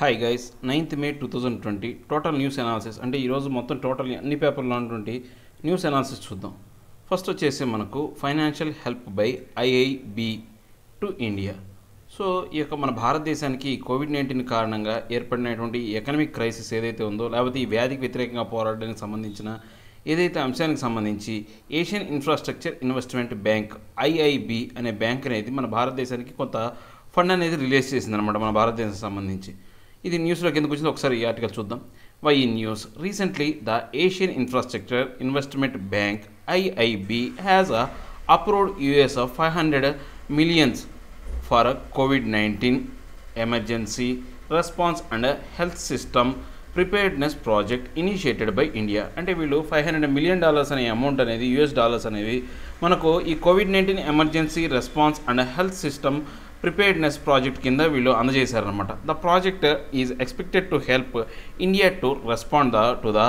Hi guys ninth May two thousand twenty total news analysis అంటే ఈరోజు మొత్తం total అన్ని పేపర్లో ఉన్నటువంటి న్యూస్ అనాలిసిస్ చూద్దాం ఫస్ట్ వచ్చేసి మనకు financial help by IIB to India so ఈ యొక్క మన భారతదేశానికి కోవిడ్ నైన్టీన్ కారణంగా ఏర్పడినటువంటి ఎకనమిక్ క్రైసిస్ ఏదైతే ఉందో లేకపోతే ఈ వ్యాధికి వ్యతిరేకంగా పోరాడడానికి సంబంధించిన ఏదైతే అంశానికి సంబంధించి Asian infrastructure investment bank IIB అనే బ్యాంక్ అనేది మన భారతదేశానికి కొంత ఫండ్ అనేది రిలీజ్ చేసిందనమాట మన భారతదేశానికి సంబంధించి ఇది న్యూస్లో ఎందుకు వచ్చింది ఒకసారి ఈ ఆర్టికల్ చూద్దాం why in news recently the Asian infrastructure investment bank IIB has a approved US of five hundred millions for COVID nineteen emergency response and health system preparedness project initiated by India అంటే వీళ్ళు five hundred million dollars అనే amount అనేది US dollars అనేవి మనకు ఈ COVID nineteen emergency response and health system preparedness project కింద వీళ్ళు అందజేశారనమాట the project is expected to help India to respond the to the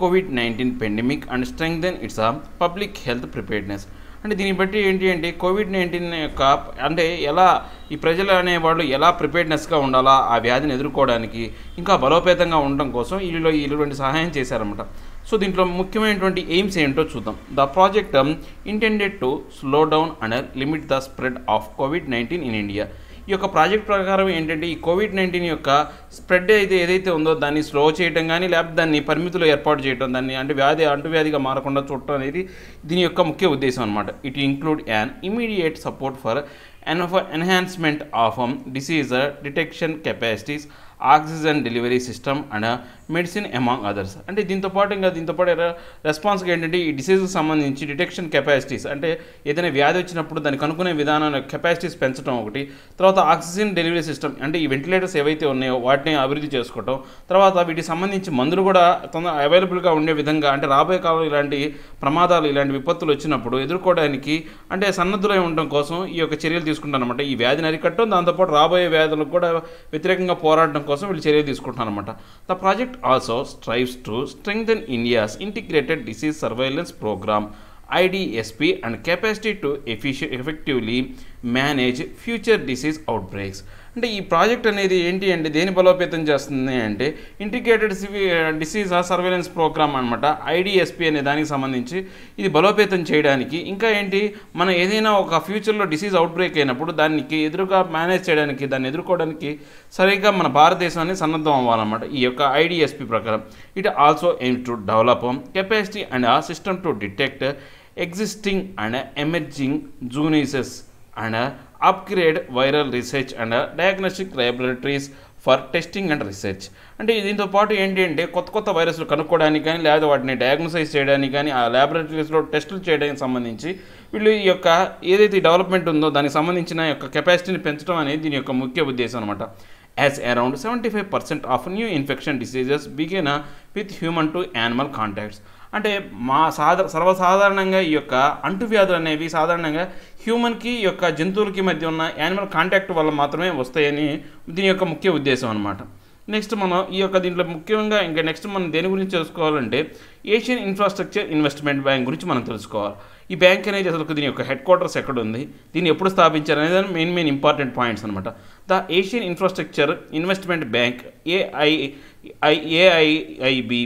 COVID nineteen pandemic and strengthen its a public health preparedness అంటే దీన్ని బట్టి ఏంటి అంటే Covid nineteen యొక్క అంటే ఎలా ఈ ప్రజలు అనేవాళ్ళు ఎలా ప్రిపేర్డ్నెస్గా ఉండాలా ఆ వ్యాధిని ఎదుర్కోవడానికి ఇంకా బలోపేతంగా ఉండడం కోసం వీళ్ళు ఇటువంటి సహాయం చేశారన్నమాట సో దీంట్లో ముఖ్యమైనటువంటి ఎయిమ్స్ ఏంటో చూద్దాం the project intended to slow down and limit the spread of COVID nineteen in India ఈ యొక్క ప్రాజెక్ట్ ప్రకారం ఏంటంటే ఈ కోవిడ్ నైన్టీన్ యొక్క స్ప్రెడ్ అయితే ఏదైతే ఉందో దాన్ని స్లో చేయడం కానీ లేకపోతే దాన్ని పరిమితులు ఏర్పాటు చేయడం దాన్ని అంటే వ్యాధి అంటువ్యాధిగా మారకుండా చూడటం అనేది దీని యొక్క ముఖ్య ఉద్దేశం అనమాట it include an immediate support for and for enhancement of disease detection capacities oxygen delivery system and medicine among others అంటే దీంతో పాటు ఇంకా దీంతో పాటు రెస్పాన్స్గా ఏంటంటే ఈ డిసీజ్కి సంబంధించి డిటెక్షన్ కెపాసిటీస్ అంటే ఏదైనా వ్యాధి వచ్చినప్పుడు దాన్ని కనుక్కునే విధానాన్ని కెపాసిటీస్ పెంచడం ఒకటి తర్వాత ఆక్సిజన్ డెలివరీ సిస్టమ్ అంటే ఈ వెంటిలేటర్స్ ఏవైతే ఉన్నాయో వాటిని అభివృద్ధి చేసుకోవటం తర్వాత వీటికి సంబంధించి మందులు కూడా తొందర అవైలబుల్గా ఉండే విధంగా అంటే రాబోయే కాలంలో ఇలాంటి ప్రమాదాలు ఇలాంటి విపత్తులు వచ్చినప్పుడు ఎదుర్కోవడానికి అంటే సన్నద్ధులై ఉండడం కోసం ఈ యొక్క చర్యలు తీసుకుంటాను అనమాట ఈ వ్యాధిని అరికట్టడం దాంతోపాటు రాబోయే వ్యాధులకు కూడా వ్యతిరేకంగా పోరాడడం కోసం వీళ్ళు చర్యలు తీసుకుంటాను అనమాట project project also strives to strengthen India's integrated disease surveillance program IDSP and capacity to effectively manage future disease outbreaks. అంటే ఈ ప్రాజెక్ట్ అనేది ఏంటి అంటే దేని బలోపేతం చేస్తుంది అంటే ఇంటిగ్రేటెడ్ డిసీజ్ సర్వేలెన్స్ ప్రోగ్రామ్ అనమాట ఐడిఎస్పి అనే దానికి సంబంధించి ఇది బలోపేతం చేయడానికి ఇంకా ఏంటి మనం ఏదైనా ఒక ఫ్యూచర్లో డిసీజ్ అవుట్ బ్రేక్ అయినప్పుడు దానికి ఎదురుగా మేనేజ్ చేయడానికి దాన్ని ఎదుర్కోవడానికి సరిగ్గా మన భారతదేశాన్ని సన్నద్ధం అవ్వాలన్నమాట ఈ యొక్క ఐడిఎస్పి ప్రకారం it also aim to develop capacity and uh system to detect existing and emerging zoonoses and upgrade viral research and diagnostic laboratories for testing and research అంటే దీంతో పాటు ఏంటి అంటే కొత్త కొత్త వైరస్లు కనుక్కోవడానికి కానీ లేదా వాటిని డయాగ్నోసైజ్ చేయడానికి కానీ ఆ ల్యాబొరేటరీస్లో టెస్టులు చేయడానికి సంబంధించి వీళ్ళు ఈ యొక్క ఏదైతే డెవలప్మెంట్ ఉందో దానికి సంబంధించిన యొక్క కెపాసిటీని పెంచడం అనేది దీని యొక్క ముఖ్య ఉద్దేశం అనమాట as around seventy five percent of new infection diseases begin with human to animal contacts అంటే మా సాధ సర్వసాధారణంగా ఈ యొక్క అంటువ్యాధులు అనేవి సాధారణంగా హ్యూమన్కి యొక్క జంతువులకి మధ్య ఉన్న యానిమల్ కాంటాక్ట్ వల్ల మాత్రమే వస్తాయని దీని యొక్క ముఖ్య ఉద్దేశం అనమాట నెక్స్ట్ మనం ఈ యొక్క దీంట్లో ముఖ్యంగా ఇంకా నెక్స్ట్ మనం దేని గురించి తెలుసుకోవాలంటే ఏషియన్ ఇన్ఫ్రాస్ట్రక్చర్ ఇన్వెస్ట్మెంట్ బ్యాంక్ గురించి మనం తెలుసుకోవాలి ఈ బ్యాంక్ అనేది అసలు దీని యొక్క హెడ్ క్వార్టర్స్ ఎక్కడ ఉంది దీన్ని ఎప్పుడు స్థాపించారు అనేది మెయిన్ మెయిన్ ఇంపార్టెంట్ పాయింట్స్ అనమాట the Asian infrastructure investment bank AI I AIIB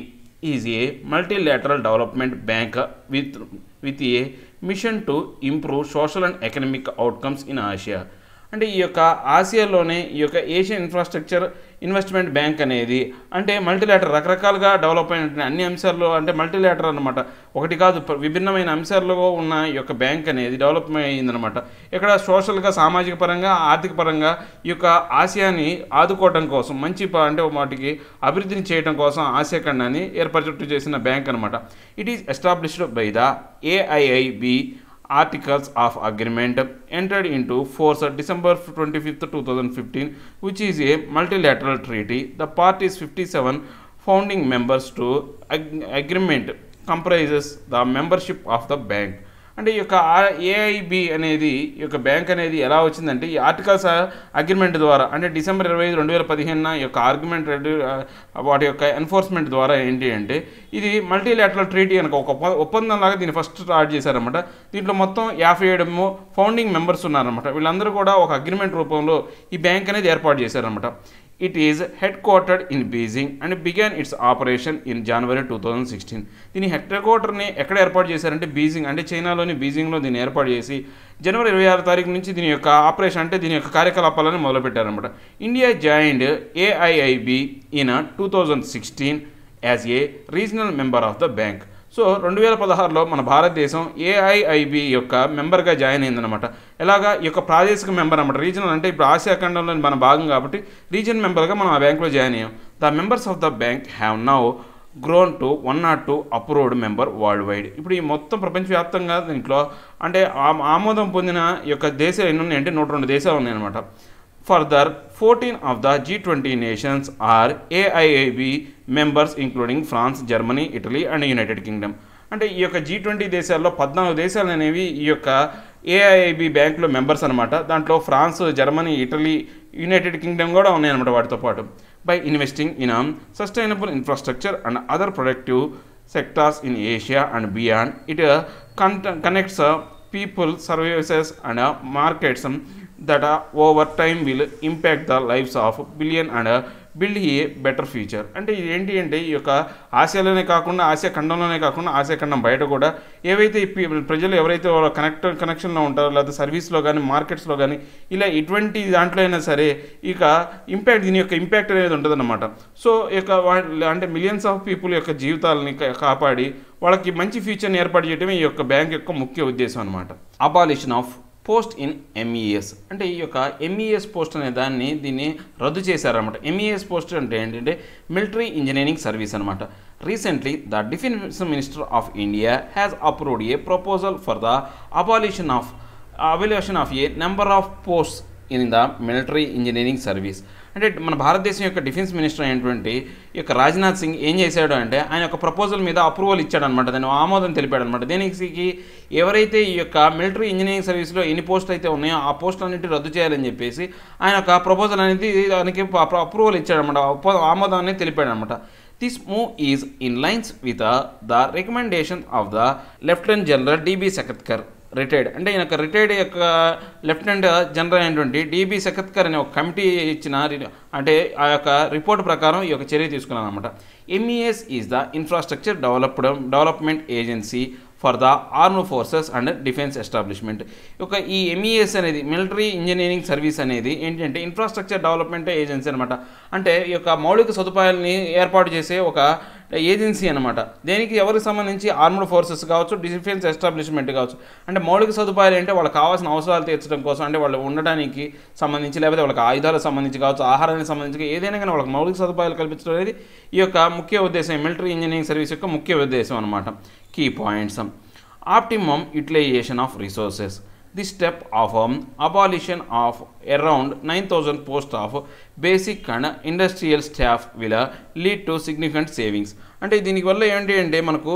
is a multilateral development bank with, with a mission to improve social and economic outcomes in Asia. అంటే ఈ యొక్క ఆసియాలోనే ఈ యొక్క ఏషియన్ ఇన్ఫ్రాస్ట్రక్చర్ ఇన్వెస్ట్మెంట్ బ్యాంక్ అనేది అంటే మల్టీలేటర్ రకరకాలుగా develop అయిన అన్ని అంశాల్లో అంటే మల్టీలేటర్ అనమాట ఒకటి కాదు విభిన్నమైన అంశాల్లో ఉన్న ఈ యొక్క బ్యాంక్ అనేది డెవలప్ అయిందనమాట ఇక్కడ సోషల్గా సామాజిక పరంగా ఆర్థిక పరంగా ఈ యొక్క ఆసియాని ఆదుకోవడం కోసం మంచి అంటే వాటికి అభివృద్ధిని చేయడం కోసం ఆసియా ఖండాన్ని ఏర్పరచట్టు చేసిన బ్యాంక్ అనమాట it is established by the AIIB articles of agreement entered into force December 25, 2015, which is a multilateral treaty. The parties 57 founding members to ag agreement comprises the membership of the bank. అంటే ఈ యొక్క AIB అనేది ఈ యొక్క bank అనేది ఎలా వచ్చిందంటే ఈ ఆర్టికల్స్ అగ్రిమెంట్ ద్వారా అంటే డిసెంబర్ ఇరవై ఐదు రెండు వేల పదిహేనున ఈ యొక్క ఆర్గ్యుమెంట్ వాటి యొక్క ఎన్ఫోర్స్మెంట్ ద్వారా ఏంటి అంటే ఇది మల్టీలాటరల్ ట్రీటీ అనక ఒక ఒప్పందం లాగా దీన్ని ఫస్ట్ స్టార్ట్ చేశారనమాట దీంట్లో మొత్తం యాభై ఏడు ఫౌండింగ్ మెంబర్స్ ఉన్నారనమాట వీళ్ళందరూ కూడా ఒక అగ్రిమెంట్ రూపంలో ఈ బ్యాంక్ అనేది ఏర్పాటు చేశారనమాట it is headquartered in Beijing and began its operation in January two thousand sixteen దీని హెడ్ క్వార్టర్ని ఎక్కడ ఏర్పాటు చేశారంటే బీజింగ్ అంటే చైనాలోని బీజింగ్లో దీన్ని ఏర్పాటు చేసి జనవరి ఇరవై ఆరు తారీఖు నుంచి దీని యొక్క ఆపరేషన్ అంటే దీని యొక్క కార్యకలాపాలను మొదలుపెట్టారనమాట India joined AIIB in two thousand sixteen as a regional member of the bank so రెండు వేల పదహారులో మన భారతదేశం ఏఐఐబి యొక్క మెంబర్గా జాయిన్ అయిందనమాట ఎలాగా ఈ యొక్క ప్రాదేశిక మెంబర్ అనమాట రీజనల్ అంటే ఇప్పుడు ఆసియా ఖండంలోని మన భాగం కాబట్టి రీజనల్ మెంబర్గా మనం ఆ బ్యాంక్లో జాయిన్ అయ్యాం the members of the bank have now grown to one nought two approved member worldwide ఇప్పుడు ఈ మొత్తం ప్రపంచవ్యాప్తంగా దీంట్లో అంటే ఆమోదం పొందిన యొక్క దేశాలు ఎన్ని ఉన్నాయి అంటే నూట రెండు దేశాలు ఉన్నాయన్నమాట further fourteen of the G twenty nations are AIAB members including France Germany Italy and United Kingdom అంటే ఈ యొక్క జీ ట్వంటీ దేశాల్లో పద్నాలుగు దేశాలు అనేవి ఈ యొక్క ఏఐఐబి బ్యాంకులో మెంబర్స్ అనమాట దాంట్లో France Germany Italy United Kingdom కూడా ఉన్నాయన్నమాట వాటితో పాటు by investing in sustainable infrastructure and other productive sectors in Asia and beyond it con connects people services and markets that over over will impact the lives of billion and and build a better future అంటే ఇది ఏంటి అంటే ఈ యొక్క ఆసియాలోనే కాకుండా Asia ఖండంలోనే కాకుండా Asia ఖండం బయట కూడా ఏవైతే ప్రజలు ఎవరైతే వాళ్ళ కనెక్ట్ కనెక్షన్లో ఉంటారో లేదా సర్వీస్లో కానీ మార్కెట్స్లో కానీ ఇలా ఎటువంటి దాంట్లో అయినా సరే ఇక ఇంపాక్ట్ దీని యొక్క ఇంపాక్ట్ అనేది ఉంటుందన్నమాట సో యొక్క అంటే మిలియన్స్ ఆఫ్ పీపుల్ యొక్క జీవితాలని కాపాడి వాళ్ళకి మంచి ఫ్యూచర్ని ఏర్పాటు చేయడమే ఈ యొక్క బ్యాంక్ యొక్క ముఖ్య ఉద్దేశం అనమాట abolition of post in MES e అంటే ఈ యొక్క ఎంఈఎస్ e పోస్ట్ అనే దాన్ని దీన్ని రద్దు చేశారనమాట ఎంఈఎస్ e పోస్ట్ అంటే ఏంటంటే మిలిటరీ ఇంజనీరింగ్ సర్వీస్ అనమాట recently the defence minister of India has approved a proposal for the abolition of abolition of a number of post in the military engineering service అంటే మన భారతదేశం యొక్క defence minister అయినటువంటి ఈ యొక్క రాజ్నాథ్ సింగ్ ఏం చేశాడు అంటే ఆయన యొక్క ప్రపోజల్ మీద అప్రూవల్ ఇచ్చాడనమాట దాని ఆమోదం తెలిపాడు అనమాట దీనికి ఎవరైతే ఈ యొక్క మిలిటరీ ఇంజనీరింగ్ సర్వీస్లో ఎన్ని పోస్టులు అయితే ఉన్నాయో ఆ పోస్టులు అన్నింటి రద్దు చేయాలని చెప్పేసి ఆయన యొక్క ప్రపోజల్ అనేది దానికి అప్రూవల్ ఇచ్చాడనమాట అనేది తెలిపాడు అనమాట this move is in lines with the recommendation of the lieutenant general DB Shekatkar retired అంటే ఈయన రిటైర్డ్ యొక్క లెఫ్టినెంట్ జనరల్ అయినటువంటి డీబీ సెకత్కర్ అనే ఒక కమిటీ ఇచ్చిన అంటే ఆ యొక్క రిపోర్ట్ ప్రకారం ఈ యొక్క చర్య తీసుకున్నాను అనమాట MES is the infrastructure developed development agency for the arm forces and defence establishment ఒక ఈ ఎంఈఎస్ e అనేది మిలిటరీ ఇంజనీరింగ్ సర్వీస్ అనేది ఏంటంటే ఇన్ఫ్రాస్ట్రక్చర్ డెవలప్మెంట్ ఏజెన్సీ అనమాట అంటే ఈ యొక్క మౌలిక సదుపాయాలని ఏర్పాటు చేసే ఒక ఏజెన్సీ అనమాట దేనికి ఎవరికి సంబంధించి ఆర్మ్డ్ ఫోర్సెస్ కావచ్చు డిఫెన్స్ ఎస్టాబ్లిష్మెంట్ కావచ్చు అంటే మౌలిక సదుపాయాలు అంటే వాళ్ళకి కావాల్సిన అవసరాలు తీర్చడం కోసం అంటే వాళ్ళు ఉండడానికి సంబంధించి లేకపోతే వాళ్ళకి ఆయుధాలకు సంబంధించి కావచ్చు ఆహారానికి సంబంధించి ఏదైనా కానీ వాళ్ళకి మౌలిక సదుపాయాలు కల్పించడం అనేది ఈ యొక్క ముఖ్య ఉద్దేశం మిలిటరీ ఇంజనీరింగ్ సర్వీస్ యొక్క ముఖ్య ఉద్దేశం అనమాట key points optimum utilisation of resources the step of um, abolition of around 9000 posts of basic and industrial staff will uh, lead to significant savings అంటే దీనివల్ల ఏంటి అంటే మనకు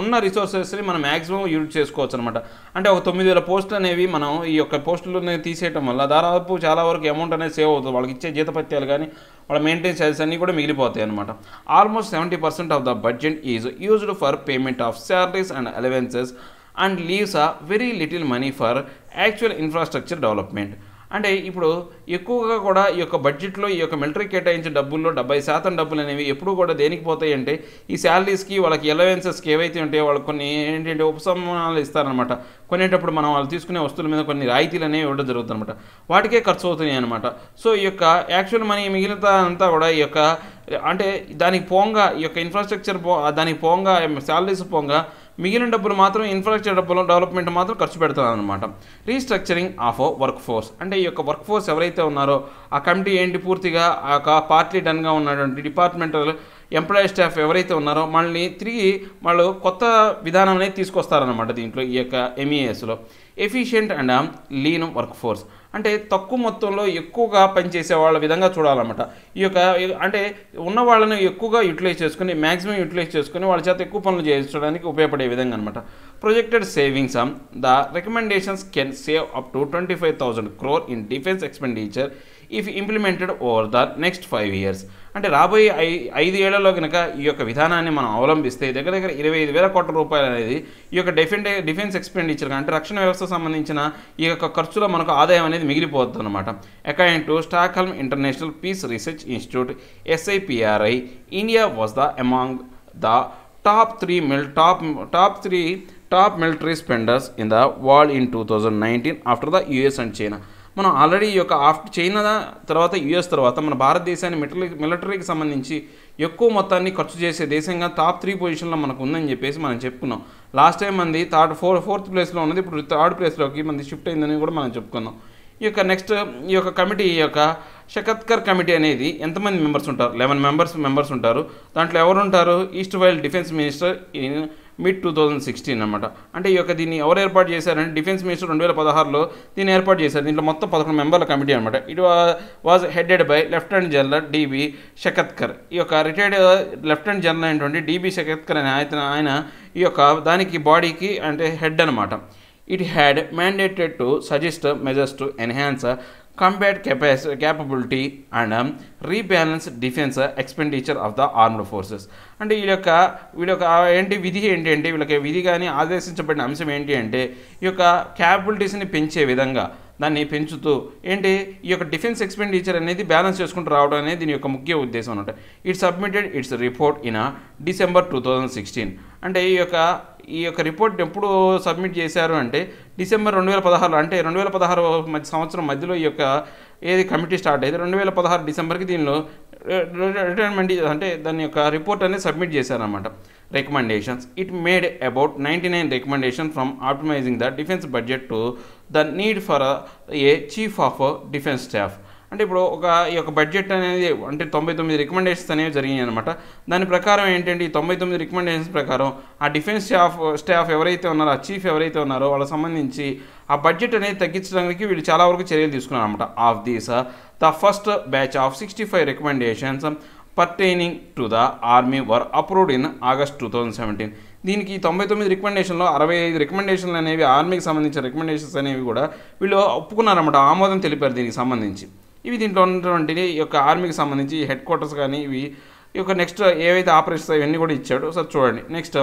ఉన్న రిసోర్సెస్ని మనం మ్యాక్సిమం యూజ్ చేసుకోవచ్చు అనమాట అంటే ఒక తొమ్మిది వేల పోస్టులు అనేవి మనం ఈ యొక్క పోస్టులు తీసేయటం వల్ల దాదాపు చాలా వరకు అమౌంట్ అనేది సేవ్ అవుతుంది వాళ్ళకి ఇచ్చే జీతపత్యాలు కానీ వాళ్ళ మెయింటైన్ చార్జెస్ అన్నీ కూడా మిగిలిపోతాయి అనమాట almost seventy percent of the budget is used for payment of salaries and allowances and leaves uh very little money for actual infrastructure development అంటే ఇప్పుడు ఎక్కువగా కూడా ఈ యొక్క బడ్జెట్లో ఈ యొక్క మిలిటరీ కేటాయించిన డబ్బుల్లో డెబ్బై శాతం డబ్బులు అనేవి ఎప్పుడూ కూడా దేనికి పోతాయి అంటే ఈ శాలరీస్కి వాళ్ళకి ఎలవెన్సెస్కి ఏవైతే ఉంటాయో వాళ్ళు కొన్ని ఏంటంటే ఉపశమనాలు ఇస్తారనమాట కొనేటప్పుడు మనం వాళ్ళు తీసుకునే వస్తువుల మీద కొన్ని రాయితీలు అనేవి ఇవ్వడం జరుగుతుంది అనమాట వాటికే ఖర్చు అవుతున్నాయి అనమాట సో ఈ యొక్క యాక్చువల్ మనీ మిగిలితా అంతా కూడా ఈ యొక్క అంటే దానికి పోంగా ఈ యొక్క ఇన్ఫ్రాస్ట్రక్చర్ పో దానికి పోంగా శాలరీస్ పోంగా మిగిలిన డబ్బులు మాత్రం ఇన్ఫ్రాస్ట్రక్చర్ డబ్బులు డెవలప్మెంట్ మాత్రం ఖర్చు పెడతానమాట రీస్ట్రక్చరింగ్ ఆఫ్ వర్క్ ఫోర్స్ అంటే ఈ యొక్క వర్క్ ఫోర్స్ ఎవరైతే ఉన్నారో ఆ కమిటీ ఏంటి పూర్తిగా ఆ యొక్క పార్టీ డన్గా ఉన్నటువంటి డిపార్ట్మెంటల్ ఎంప్లాయీ స్టాఫ్ ఎవరైతే ఉన్నారో మళ్ళీ తిరిగి వాళ్ళు కొత్త విధానం అనేది తీసుకొస్తారనమాట దీంట్లో ఈ యొక్క ఎంఈఎస్లో efficient and lean workforce అంటే తక్కువ మొత్తంలో ఎక్కువగా పనిచేసే వాళ్ళ విధంగా చూడాలన్నమాట ఈ యొక్క అంటే ఉన్న వాళ్ళని ఎక్కువగా యూటిలైజ్ చేసుకుని మ్యాక్సిమం యూటిలైజ్ చేసుకుని వాళ్ళ చేత ఎక్కువ పనులు చేయించడానికి ఉపయోగపడే విధంగా అనమాట projected savings um the recommendations can save up to twenty five thousand crore in defence expenditure if implemented over the next five years అంటే రాబోయే ఐ ఐదు ఏళ్లలో కనుక ఈ యొక్క విధానాన్ని మనం అవలంబిస్తే దగ్గర దగ్గర ఇరవై ఐదు వేల కోట్ల రూపాయలు అనేది ఈ యొక్క డిఫెన్ డిఫెన్స్ ఎక్స్పెండిచర్ అంటే రక్షణ వ్యవస్థకు సంబంధించిన ఈ యొక్క ఖర్చులో మనకు ఆదాయం అనేది మిగిలిపోతుంది అనమాట according to Stockholm international peace research institute SIPRI India was the among the top three mil top top three top military spenders in the world in two thousand nineteen after the US and China మనం already ఈ యొక్క after China తర్వాత US తర్వాత మన భారతదేశాన్ని మిటరీ మిలిటరీకి సంబంధించి ఎక్కువ మొత్తాన్ని ఖర్చు చేసే దేశంగా టాప్ త్రీ పొజిషన్లో మనకు ఉందని చెప్పేసి మనం చెప్పుకున్నాం లాస్ట్ టైం మనది థర్డ్ ఫోర్ ఫోర్త్ ప్లేస్లో ఉన్నది ఇప్పుడు థర్డ్ ప్లేస్లోకి మంది షిఫ్ట్ అయిందని కూడా మనం చెప్పుకుందాం ఈ యొక్క నెక్స్ట్ ఈ యొక్క కమిటీ ఈ యొక్క షకత్కర్ కమిటీ అనేది ఎంతమంది మెంబర్స్ ఉంటారు లెవెన్ మెంబర్స్ మెంబర్స్ ఉంటారు దాంట్లో ఎవరు ఉంటారు ఈస్ట్ వైల్డ్ defence minister mid two thousand sixteen అనమాట అంటే ఈ యొక్క దీన్ని ఎవరు ఏర్పాటు చేశారంటే డిఫెన్స్ మినిస్టర్ రెండు వేల పదహారులో దీన్ని ఏర్పాటు చేశారు దీంట్లో మొత్తం పదకొండు మెంబర్ల కమిటీ అనమాట it was headed by lieutenant general DB Shekatkar ఈ యొక్క రిటైర్డ్ లెఫ్టినెంట్ జనరల్ అయినటువంటి డిబి శకత్కర్ అనే ఆయన ఆయన ఈ యొక్క దానికి బాడీకి అంటే హెడ్ అనమాట it had mandated to suggest measures to enhance compared capaci capability and um, rebalance defence expenditure of the armed forces అంటే వీళ్ళ యొక్క వీళ్ళ యొక్క ఏంటి విధి ఏంటి అంటే వీళ్ళకి విధి కానీ ఆదేశించబడిన అంశం ఏంటి అంటే ఈ యొక్క క్యాపబిలిటీస్ని పెంచే విధంగా దాన్ని పెంచుతూ ఏంటి ఈ యొక్క డిఫెన్స్ ఎక్స్పెండిచర్ అనేది బ్యాలెన్స్ చేసుకుంటూ రావడం అనేది దీని యొక్క ముఖ్య ఉద్దేశం అనమాట it submitted its report in December two thousand sixteen అంటే ఈ యొక్క ఈ యొక్క రిపోర్ట్ ఎప్పుడు సబ్మిట్ చేశారు అంటే డిసెంబర్ రెండు వేల పదహారులో అంటే రెండు వేల పదహారు మధ్య సంవత్సరం మధ్యలో ఈ యొక్క ఏది కమిటీ స్టార్ట్ అయితే రెండు వేల పదహారు డిసెంబర్కి దీనిలో రిటైర్మెంట్ అంటే దాని యొక్క రిపోర్ట్ అనేది సబ్మిట్ చేశారన్నమాట recommendations it made about ninety nine recommendation from optimising the defence budget to the need for a chief of defence staff అంటే ఇప్పుడు ఒక ఈ యొక్క బడ్జెట్ అనేది అంటే తొంభై తొమ్మిది రికమెండేషన్స్ అనేవి జరిగినాయి అనమాట దాని ప్రకారం ఏంటంటే ఈ తొంభై తొమ్మిది రికమెండేషన్స్ ప్రకారం ఆ డిఫెన్స్ స్టాఫ్ స్టాఫ్ ఎవరైతే ఉన్నారో ఆ చీఫ్ ఎవరైతే ఉన్నారో వాళ్ళకి సంబంధించి ఆ బడ్జెట్ అనేది తగ్గించడానికి వీళ్ళు చాలా వరకు చర్యలు తీసుకున్నారు అనమాట of these the first batch of sixty five recommendations pertaining to the army were approved in August two thousand seventeen దీనికి తొంభై తొమ్మిది రికమెండేషన్లో అరవై ఐదు రికమెండేషన్లు అనేవి ఆర్మీకి సంబంధించిన రికమెండేషన్స్ అనేవి కూడా వీళ్ళు ఒప్పుకున్నారన్నమాట ఆమోదం తెలిపారు దీనికి సంబంధించి ఇవి దీంట్లో ఉన్నటువంటి ఈ యొక్క ఆర్మీకి సంబంధించి హెడ్ క్వార్టర్స్ కానీ ఇవి ఈ యొక్క నెక్స్ట్ ఏవైతే ఆపరేషన్స్ ఇవన్నీ కూడా ఇచ్చాడు సార్ చూడండి next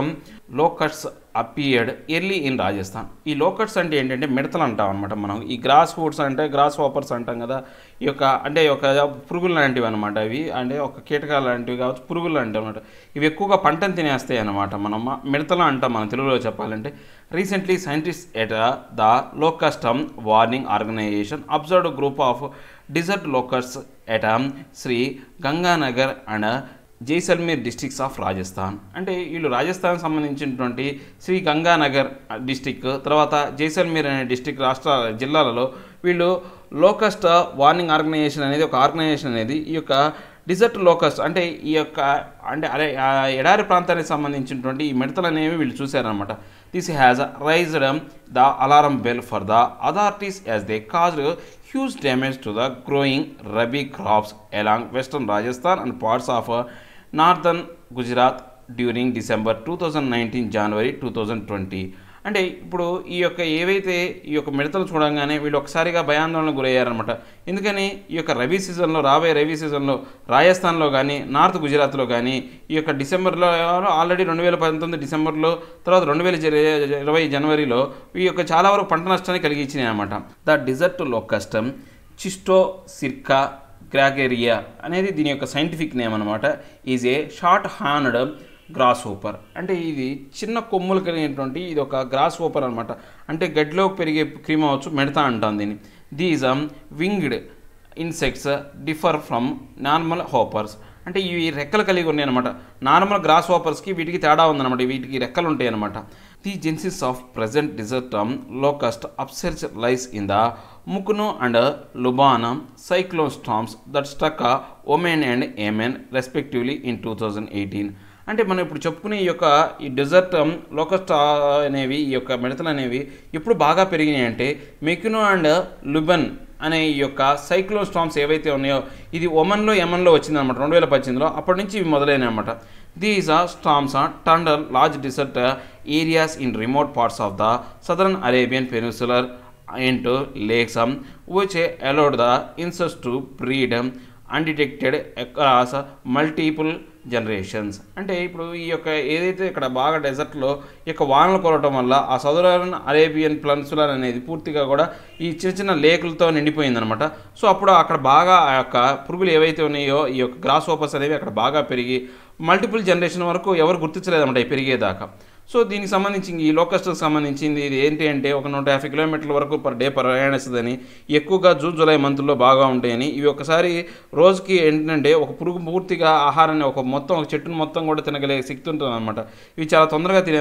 locusts appeared early in Rajasthan ఈ లోకట్స్ అంటే ఏంటంటే మిడతలు అంటాం అనమాట మనం ఈ గ్రాస్ ఫుడ్స్ అంటే గ్రాస్ వాపర్స్ అంటాం కదా ఈ యొక్క అంటే ఒక పురుగులు లాంటివి అనమాట ఇవి అంటే ఒక కీటకాలు లాంటివి కావచ్చు పురుగులు లాంటివి అనమాట ఇవి ఎక్కువగా పంటను తినేస్తాయి అనమాట మనం మిడతలు అంటాం మనం తెలుగులో చెప్పాలంటే recently scientist at the locust warning organization observed group of desert locusts at Sri Ganganagar and Jaisalmer Jaisalmer districts of Rajasthan అంటే వీళ్ళు రాజస్థాన్ సంబంధించినటువంటి శ్రీ గంగానగర్ డిస్టిక్ తర్వాత జైసల్మీర్ అనే డిస్టిక్ రాష్ట్ర జిల్లాలలో వీళ్ళు లోకస్ట్ వార్నింగ్ ఆర్గనైజేషన్ అనేది ఒక ఆర్గనైజేషన్ అనేది ఈ యొక్క డిజర్ట్ లోకస్ట్ అంటే ఈ యొక్క అంటే అరే ఎడారి ప్రాంతానికి సంబంధించినటువంటి ఈ మిడతలు అనేవి వీళ్ళు చూశారనమాట this has raised the alarm bell for the authorities as they cause huge damage to the growing rabi crops along western Rajasthan and parts of uh, northern Gujarat during December 2019 January 2020. అంటే ఇప్పుడు ఈ యొక్క ఏవైతే ఈ యొక్క మిడతలు చూడంగానే వీళ్ళు ఒకసారిగా భయాందోళన గురయ్యారనమాట ఎందుకని ఈ యొక్క రబీ సీజన్లో రాబోయే రబీ సీజన్లో రాజస్థాన్లో కానీ నార్త్ గుజరాత్లో కానీ ఈ యొక్క డిసెంబర్లో ఆల్రెడీ రెండు వేల పంతొమ్మిది డిసెంబర్లో తర్వాత రెండు వేల ఇరవై జనవరిలో ఈ యొక్క చాలా వరకు పంట నష్టాన్ని కలిగించినాయి అనమాట ద డిజర్ట్ లో కష్టం చిస్టో సిర్కా క్రాకేరియా అనేది దీని యొక్క సైంటిఫిక్ నేమ్ అనమాట is a short horned grasshopper అంటే ఇది చిన్న కొమ్ములు కలిగినటువంటి ఇది ఒక గ్రాస్ ఓపర్ అనమాట అంటే గడ్డిలో పెరిగే క్రీమ్ అవచ్చు మెడత అంటాం దీన్ని these winged insects differ from normal hoppers అంటే ఇవి రెక్కలు కలిగి ఉన్నాయి అనమాట నార్మల్ గ్రాస్ ఓపర్స్కి వీటికి తేడా ఉందన్నమాట వీటికి రెక్కలు ఉంటాయి అనమాట the genesis of present desert locust upsurge lies in the Mekunu and Luban cyclone storms that struck Oman and Yemen respectively in two thousand eighteen అంటే మనం ఇప్పుడు చెప్పుకునే ఈ యొక్క ఈ డెజర్ట్ లోకస్ట్ అనేవి ఈ యొక్క మిడతలు అనేవి ఇప్పుడు బాగా పెరిగినాయి అంటే మెకినో అండ్ లుబెన్ అనే ఈ యొక్క సైక్లో స్టామ్స్ ఏవైతే ఉన్నాయో ఇది ఒమన్లో ఎమన్లో వచ్చిందనమాట రెండు వేల పద్దెనిమిదిలో అప్పటి నుంచి ఇవి మొదలైనవి అనమాట these are storms are turned large desert areas in remote parts of the southern Arabian peninsula and lakes which allowed the ఇన్సెస్ to breed undetected across multiple generations అంటే ఇప్పుడు ఈ యొక్క ఏదైతే ఇక్కడ బాగా డెజర్ట్లో ఈ యొక్క వానలు కొరటం వల్ల ఆ సౌదరన్ అరేబియన్ ప్లన్సులర్ అనేది పూర్తిగా కూడా ఈ చిన్న చిన్న లేకులతో నిండిపోయిందనమాట సో అప్పుడు అక్కడ బాగా ఆ యొక్క పురుగులు ఏవైతే ఉన్నాయో ఈ యొక్క గ్రాస్ ఓపర్స్ అనేవి అక్కడ బాగా పెరిగి మల్టిపుల్ జనరేషన్ వరకు ఎవరు గుర్తించలేదన్నమాట పెరిగేదాకా సో దీనికి సంబంధించి ఈ లోకస్ట్కి సంబంధించింది ఇది ఏంటి అంటే ఒక నూట యాభై కిలోమీటర్ల వరకు పర్ డే ప్రయాణిస్తుందని ఎక్కువగా జూన్ జూలై మంత్లో బాగా ఉంటాయని ఇవి ఒకసారి రోజుకి ఏంటంటే ఒక పురుగు పూర్తిగా ఆహారాన్ని ఒక మొత్తం ఒక చెట్టును మొత్తం కూడా తినగలిగే శక్తి ఉంటుంది అనమాట ఇవి చాలా తొందరగా తినే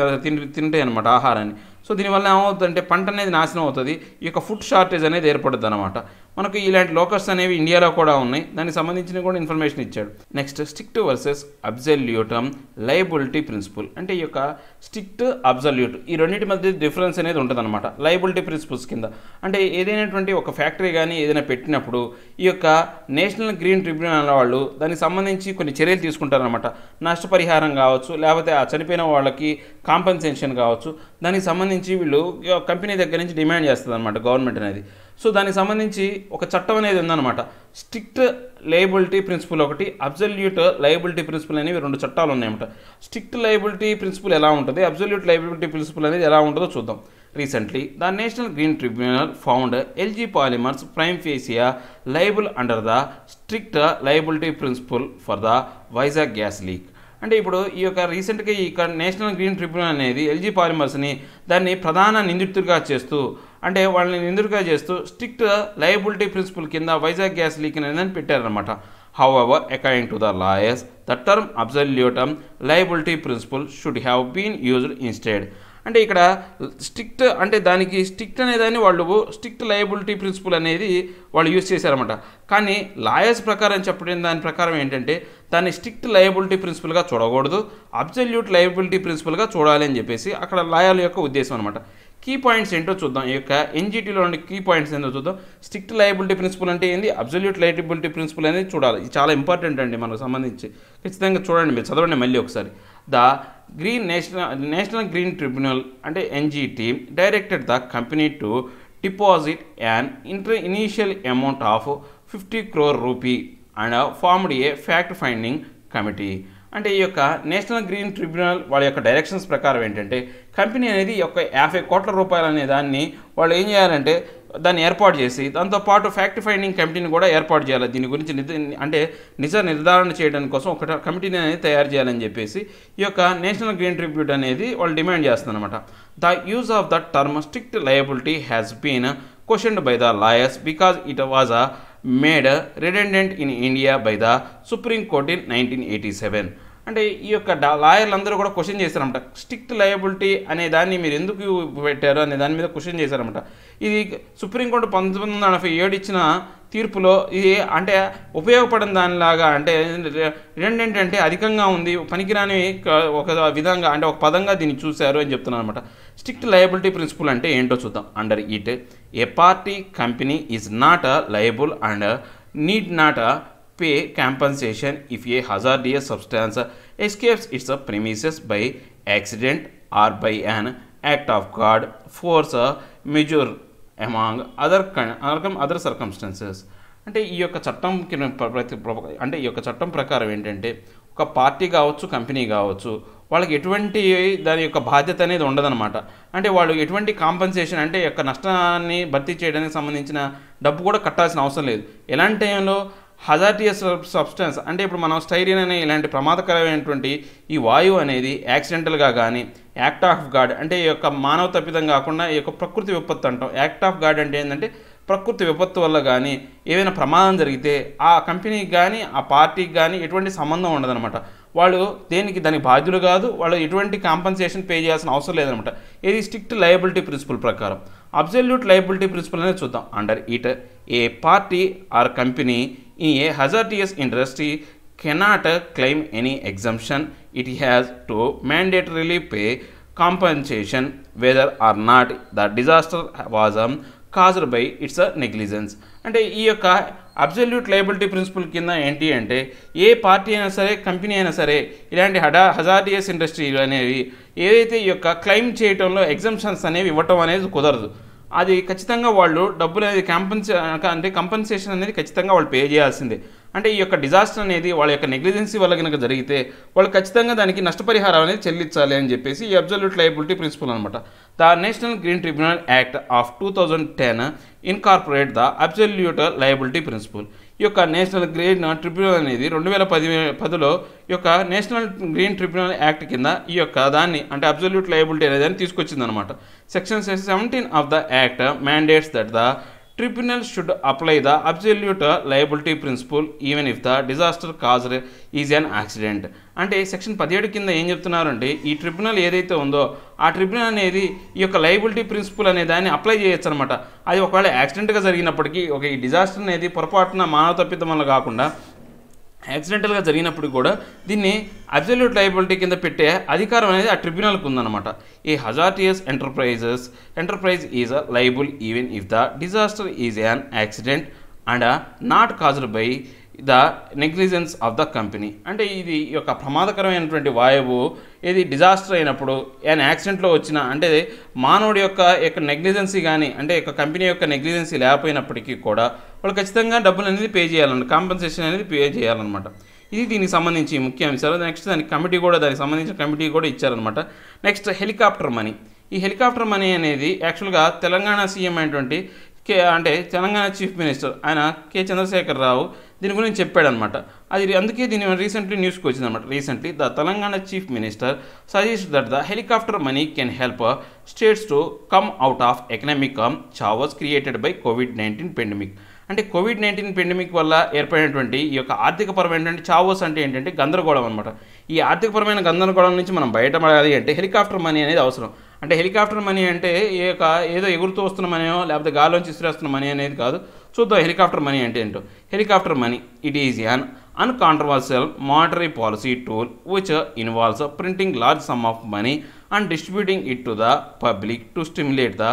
తింటాయి అనమాట ఆహారాన్ని సో దీనివల్ల ఏమవుతుందంటే పంట అనేది నాశనం అవుతుంది ఈ యొక్క ఫుడ్ షార్టేజ్ అనేది ఏర్పడుతుంది అనమాట మనకు ఇలాంటి లోకస్ అనేవి ఇండియాలో కూడా ఉన్నాయి దానికి సంబంధించిన కూడా ఇన్ఫర్మేషన్ ఇచ్చాడు next strict versus absolute liability principle అంటే ఈ యొక్క స్టిక్ట్ అబ్జల్యూట్ ఈ రెండింటి మధ్య డిఫరెన్స్ అనేది అనమాట లయబిలిటీ ప్రిన్సిపల్స్ కింద అంటే ఏదైనటువంటి ఒక ఫ్యాక్టరీ కానీ ఏదైనా పెట్టినప్పుడు ఈ యొక్క నేషనల్ గ్రీన్ ట్రిబ్యునల్ వాళ్ళు దానికి సంబంధించి కొన్ని చర్యలు తీసుకుంటారనమాట నష్టపరిహారం కావచ్చు లేకపోతే ఆ చనిపోయిన వాళ్ళకి కాంపెన్సేషన్ కావచ్చు దానికి సంబంధించి వీళ్ళు కంపెనీ దగ్గర నుంచి డిమాండ్ చేస్తుంది అనమాట గవర్నమెంట్ అనేది సో దానికి సంబంధించి ఒక చట్టం అనేది ఉందన్నమాట స్ట్రిక్ట్ లయబిలిటీ ప్రిన్సిపల్ ఒకటి అబ్జల్యూట్ లయబిలిటీ ప్రిన్సిపల్ అనేవి రెండు చట్టాలు ఉన్నాయన్నమాట స్ట్రిక్ట్ లయబిలిటీ ప్రిన్సిపల్ ఎలా ఉంటుంది అబ్జల్యూట్ లయబిలిటీ ప్రిన్సిపల్ అనేది ఎలా ఉంటుందో చూద్దాం recently the national green tribunal found LG polymers prima facie liable under the strict liability principle for the Vizag gas leak అంటే ఇప్పుడు ఈ యొక్క రీసెంట్గా ఈ నేషనల్ గ్రీన్ ట్రిబ్యునల్ అనేది ఎల్జీ పాలిమర్స్ని దాన్ని ప్రధాన నిందితుడిగా చేస్తూ అంటే వాళ్ళని నిందుడిగా చేస్తూ స్ట్రిక్ట్ లయబిలిటీ ప్రిన్సిపల్ కింద వైజాగ్ గ్యాస్ లీక్ అనేది పెట్టారనమాట however according to the lawyers the term absolute liability principle should have been used instead అంటే ఇక్కడ స్ట్రిక్ట్ అంటే దానికి స్ట్రిక్ట్ అనేదాన్ని వాళ్ళు స్ట్రిక్ట్ లయబిలిటీ ప్రిన్సిపల్ అనేది వాళ్ళు యూజ్ చేశారన్నమాట కానీ లాయర్స్ ప్రకారం చెప్పడం దాని ప్రకారం ఏంటంటే దాన్ని స్ట్రిక్ట్ లయబిలిటీ ప్రిన్సిపల్గా చూడకూడదు అబ్జల్యూట్ లయబిలిటీ ప్రిన్సిపల్గా చూడాలి అని చెప్పేసి అక్కడ లాయర్ల యొక్క ఉద్దేశం అనమాట కీ పాయింట్స్ ఏంటో చూద్దాం ఈ యొక్క ఎన్జిటీలో ఉండే కీ పాయింట్స్ ఏంటో చూద్దాం స్ట్రిక్ట్ లయబిలిటీ ప్రిన్సిపల్ అంటే ఏంది అబ్జల్యూట్ లయబిలిటీ ప్రిన్సిపల్ అనేది చూడాలి ఇది చాలా ఇంపార్టెంట్ అండి మనకు సంబంధించి ఖచ్చితంగా చూడండి మీరు చదవండి మళ్ళీ ఒకసారి the green national national green tribunal అంటే NGT directed the company to deposit an inter initial amount of fifty crore rupee and formed a fact finding committee అంటే ఈ యొక్క నేషనల్ గ్రీన్ ట్రిబ్యునల్ వాళ్ళ యొక్క డైరెక్షన్స్ ప్రకారం ఏంటంటే కంపెనీ అనేది ఒక యాభై కోట్ల రూపాయలు అనే దాన్ని వాళ్ళు ఏం చేయాలంటే దాన్ని ఏర్పాటు చేసి దాంతోపాటు ఫ్యాక్ట్ ఫైండింగ్ కమిటీని కూడా ఏర్పాటు చేయాలి దీని గురించి అంటే నిజ నిర్ధారణ చేయడం కోసం ఒక కమిటీని అనేది తయారు చేయాలని చెప్పేసి ఈ యొక్క నేషనల్ గ్రీన్ ట్రిబ్యూట్ అనేది వాళ్ళు డిమాండ్ చేస్తారనమాట the use of the term strict liability has been question by the lawyers because it was uh made redundant in India by the supreme court in nineteen eighty seven అంటే ఈ యొక్క లాయర్లు అందరూ కూడా question చేశారనమాట strict liability అనే దాన్ని మీరు ఎందుకు పెట్టారు అనే దాని మీద క్వశ్చన్ చేశారనమాట ఇది సుప్రీంకోర్టు పంతొమ్మిది వందల నలభై ఏడు ఇచ్చిన తీర్పులో ఇది అంటే ఉపయోగపడిన దానిలాగా అంటే రెండేంటంటే అధికంగా ఉంది పనికిరాని ఒక విధంగా అంటే ఒక పదంగా దీన్ని చూశారు అని చెప్తున్నాను అనమాట స్ట్రిక్ట్ లయబిలిటీ ప్రిన్సిపల్ అంటే ఏంటో చూద్దాం under it a party company is not uh liable and need not pay compensation if a hazardous substance escapes its premises by accident or by an act of God, force, measure among other, other circumstances. అంటే ఈ యొక్క చట్టం అంటే ఈ యొక్క చట్టం ప్రకారం ఏంటంటే ఒక పార్టీ కావచ్చు కంపెనీ కావచ్చు వాళ్ళకి ఎటువంటి దాని యొక్క బాధ్యత అనేది ఉండదన్నమాట అంటే వాళ్ళు ఎటువంటి కాంపన్సేషన్ అంటే యొక్క నష్టాన్ని భర్తీ చేయడానికి సంబంధించిన డబ్బు కూడా కట్టాల్సిన అవసరం లేదు ఎలాంటి టైంలో హజార్టియస్ సబ్స్టెన్స్ అంటే ఇప్పుడు మనం స్టైరిన్ అనే ఇలాంటి ప్రమాదకరమైనటువంటి ఈ వాయువు అనేది యాక్సిడెంటల్గా కానీ యాక్ట్ ఆఫ్ గాడ్ అంటే ఈ యొక్క మానవ తప్పిదం కాకుండా ఈ యొక్క ప్రకృతి విపత్తు అంటాం యాక్ట్ ఆఫ్ గాడ్ అంటే ఏంటంటే ప్రకృతి విపత్తు వల్ల కానీ ఏదైనా ప్రమాదం జరిగితే ఆ కంపెనీకి కానీ ఆ పార్టీకి కానీ ఎటువంటి సంబంధం ఉండదనమాట వాళ్ళు దేనికి దానికి బాధ్యులు కాదు వాళ్ళు ఎటువంటి కాంపన్సేషన్ పే చేయాల్సిన అవసరం లేదనమాట ఇది స్ట్రిక్ట్ లయబిలిటీ ప్రిన్సిపల్ ప్రకారం అబ్జల్యూట్ లయబిలిటీ ప్రిన్సిపల్ అనేది చూద్దాం under it a party or company in a hazardous industry cannot claim any exemption. It has to mandatorily pay compensation whether or not the disaster was um, by its uh negligence అంటే ఈ యొక్క absolute liability principal కింద ఏంటి అంటే ఏ party అయినా సరే company అయినా సరే ఇలాంటి హడా హజార్డియస్ ఇండస్ట్రీలు అనేవి ఏదైతే ఈ యొక్క క్లెయిమ్ చేయటంలో ఎగ్జంప్షన్స్ అనేవి ఇవ్వటం అనేది కుదరదు అది ఖచ్చితంగా వాళ్ళు డబ్బులు అనేది క్యాంపన్స్ అంటే కంపెన్సేషన్ అనేది ఖచ్చితంగా వాళ్ళు పే చేయాల్సిందే అంటే ఈ యొక్క డిజాస్టర్ అనేది వాళ్ళ యొక్క నెగ్లిజెన్సీ వల్ల కనుక జరిగితే వాళ్ళు ఖచ్చితంగా దానికి నష్టపరిహారం అనేది చెల్లించాలి అని చెప్పేసి ఈ అబ్జల్యూట్ లయబిలిటీ ప్రిన్సిపల్ అనమాట the national green tribunal act of two thousand ten incorporate the absolute liability principle ఈ యొక్క నేషనల్ గ్రీన్ ట్రిబ్యునల్ అనేది రెండు వేల పది పదిలో ఈ యొక్క నేషనల్ గ్రీన్ ట్రిబ్యునల్ యాక్ట్ కింద ఈ యొక్క దాన్ని అంటే అబ్జల్యూట్ లయబిలిటీ అనేది దాన్ని తీసుకొచ్చిందనమాట section seventeen of the act mandates that the tribunal should apply the absolute liability principle even if the disaster cause is an accident అంటే సెక్షన్ పదిహేడు కింద ఏం చెప్తున్నారంటే ఈ ట్రిబ్యునల్ ఏదైతే ఉందో ఆ ట్రిబ్యునల్ అనేది ఈ యొక్క లయబిలిటీ ప్రిన్సిపల్ అనే దాన్ని అప్లై చేయొచ్చు అనమాట అది ఒకవేళ యాక్సిడెంట్గా జరిగినప్పటికీ ఒక ఈ డిజాస్టర్ అనేది పొరపాటున మానవ తప్పితం వల్ల కాకుండా యాక్సిడెంటల్గా జరిగినప్పుడు కూడా దీన్ని అబ్జల్యూట్ లయబిలిటీ కింద పెట్టే అధికారం అనేది ఆ ట్రిబ్యునల్కి ఉందన్నమాట ఈ hazardous enterprises enterprise is uh liable even if the disaster is an accident and not caused by the negligence of the company అంటే ఇది యొక్క ప్రమాదకరమైనటువంటి వాయువు ఇది డిజాస్టర్ అయినప్పుడు అండ్ యాక్సిడెంట్లో వచ్చిన అంటే మానవుడి యొక్క యొక్క నెగ్లిజెన్సీ కానీ అంటే యొక్క కంపెనీ యొక్క నెగ్లిజెన్సీ లేకపోయినప్పటికీ కూడా వాళ్ళు ఖచ్చితంగా డబ్బులు అనేది పే చేయాలన్నమాట కాంపెన్సేషన్ అనేది పే చేయాలన్నమాట ఇది దీనికి సంబంధించి ముఖ్య అంశాలు నెక్స్ట్ దానికి కమిటీ కూడా దానికి సంబంధించిన కమిటీ కూడా ఇచ్చారనమాట నెక్స్ట్ హెలికాప్టర్ మనీ ఈ హెలికాప్టర్ మనీ అనేది యాక్చువల్గా తెలంగాణ సీఎం అయినటువంటి కే అంటే తెలంగాణ చీఫ్ మినిస్టర్ ఆయన కె చంద్రశేఖర్ రావు దీని గురించి చెప్పాడనమాట అది అందుకే దీని రీసెంట్లీ న్యూస్కి వచ్చింది అనమాట recently the Telangana chief minister suggest that the helicopter money can help states to come out of economic um, చావర్స్ created by Covid nineteen pandemic అంటే కోవిడ్ నైన్టీన్ పెండమిక్ వల్ల ఏర్పడినటువంటి ఈ యొక్క ఆర్థికపరమైనటువంటి చావోస్ అంటే ఏంటంటే గందరగోళం అనమాట ఈ ఆర్థికపరమైన గందరగోళం నుంచి మనం బయటపడాలి అంటే హెలికాప్టర్ మనీ అనేది అవసరం అంటే హెలికాప్టర్ మనీ అంటే యొక్క ఏదో ఎగురుతూ వస్తున్న మనీయో లేకపోతే గాల్లోంచి ఇసిరేస్తున్న మనీ అనేది కాదు So the helicopter money and helicopter money it is an uncontroversial monetary policy tool which uh, involves uh, printing large sum of money and distributing it to the public to stimulate the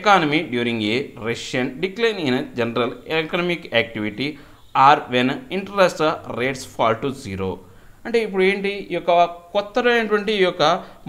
economy during a recession decline in general economic activity or when interest uh, rates fall to zero. అంటే ఇప్పుడు ఏంటి ఈ యొక్క కొత్తమైనటువంటి ఈ యొక్క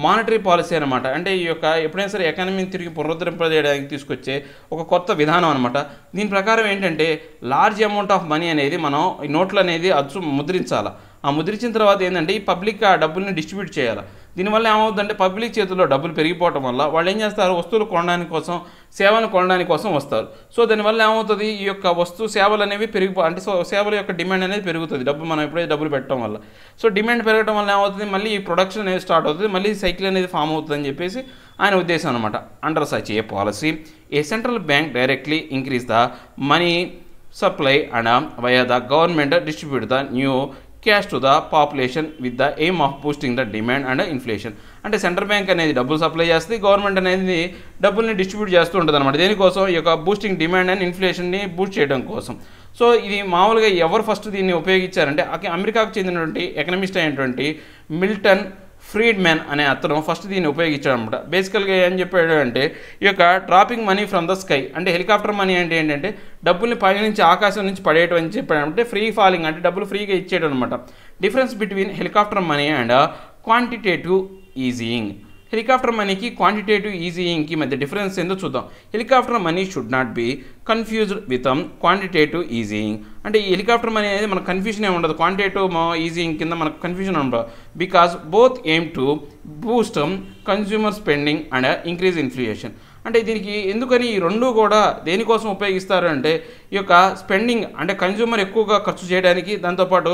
monetary policy అనమాట అంటే ఈ యొక్క ఎప్పుడైనా సరే ఎకానమీని తిరిగి పునరుద్ధరింపజేయడానికి తీసుకొచ్చే ఒక కొత్త విధానం అనమాట దీని ప్రకారం ఏంటంటే లార్జ్ అమౌంట్ ఆఫ్ మనీ అనేది మనం ఈ నోట్లు అనేది అచ్చు ముద్రించాలి ఆ ముద్రించిన తర్వాత ఏంటంటే ఈ పబ్లిక్ ఆ డబ్బుల్ని డిస్ట్రిబ్యూట్ చేయాలి దీనివల్ల ఏమవుతుందంటే పబ్లిక్ చేతుల్లో డబ్బులు పెరిగిపోవటం వల్ల వాళ్ళు ఏం చేస్తారు వస్తువులు కొనడానికి కోసం సేవలు కొనడానికి కోసం వస్తారు సో దీనివల్ల ఏమవుతుంది ఈ యొక్క వస్తు సేవలు అనేవి పెరిగిపో అంటే సో సేవల యొక్క డిమాండ్ అనేది పెరుగుతుంది డబ్బు మనం ఎప్పుడైతే డబ్బులు పెట్టడం వల్ల సో డిమాండ్ పెరగడం వల్ల ఏమవుతుంది మళ్ళీ ఈ ప్రొడక్షన్ అనేది స్టార్ట్ అవుతుంది మళ్ళీ సైకిల్ అనేది ఫామ్ అవుతుందని చెప్పేసి ఆయన ఉద్దేశం అనమాట under such a policy a central bank directly increase the money supply and via the government distribute the new cash to the population with the aim of boosting the demand and inflation అంటే central bank అనేది డబ్బులు supply చేస్తుంది government అనేది డబ్బుల్ని distribute చేస్తూ ఉంటుంది అనమాట దేనికోసం ఈ యొక్క బూస్టింగ్ డిమాండ్ అండ్ ఇన్ఫ్లేషన్ని బూస్ట్ చేయడం కోసం సో ఇది మామూలుగా ఎవరు ఫస్ట్ దీన్ని ఉపయోగించారంటే అమెరికాకు చెందినటువంటి ఎకనమిస్ట్ అయినటువంటి మిల్టన్ ఫ్రీడ్ మ్యాన్ అనే అతను ఫస్ట్ దీన్ని ఉపయోగించాడు అనమాట బేసికల్గా ఏం చెప్పాడు అంటే ఈ యొక్క dropping money from the sky అంటే హెలికాప్టర్ మనీ అంటే ఏంటంటే డబ్బుల్ని పై నుంచి ఆకాశం నుంచి పడేయటం అని చెప్పాడు అంటే ఫ్రీ ఫాలింగ్ అంటే డబ్బులు ఫ్రీగా ఇచ్చేయడం అనమాట difference between helicopter money and quantitative easing helicopter మనీకి క్వాంటిటేటివ్ ఈజీయింగ్కి మధ్య డిఫరెన్స్ ఏందో చూద్దాం helicopter money should not be confused with quantitative easing అంటే ఈ హెలికాప్టర్ మనీ అనేది మనకు కన్ఫ్యూజన్ ఏమి ఉండదు క్వాంటిటేటివ్ ఈజీయింగ్ కింద మనకు కన్ఫ్యూజన్ ఉండదు because both aim to boost consumer spending and increase inflation అంటే దీనికి ఎందుకని ఈ రెండు కూడా దేనికోసం ఉపయోగిస్తారు అంటే ఈ యొక్క స్పెండింగ్ అంటే కన్జ్యూమర్ ఎక్కువగా ఖర్చు చేయడానికి దాంతోపాటు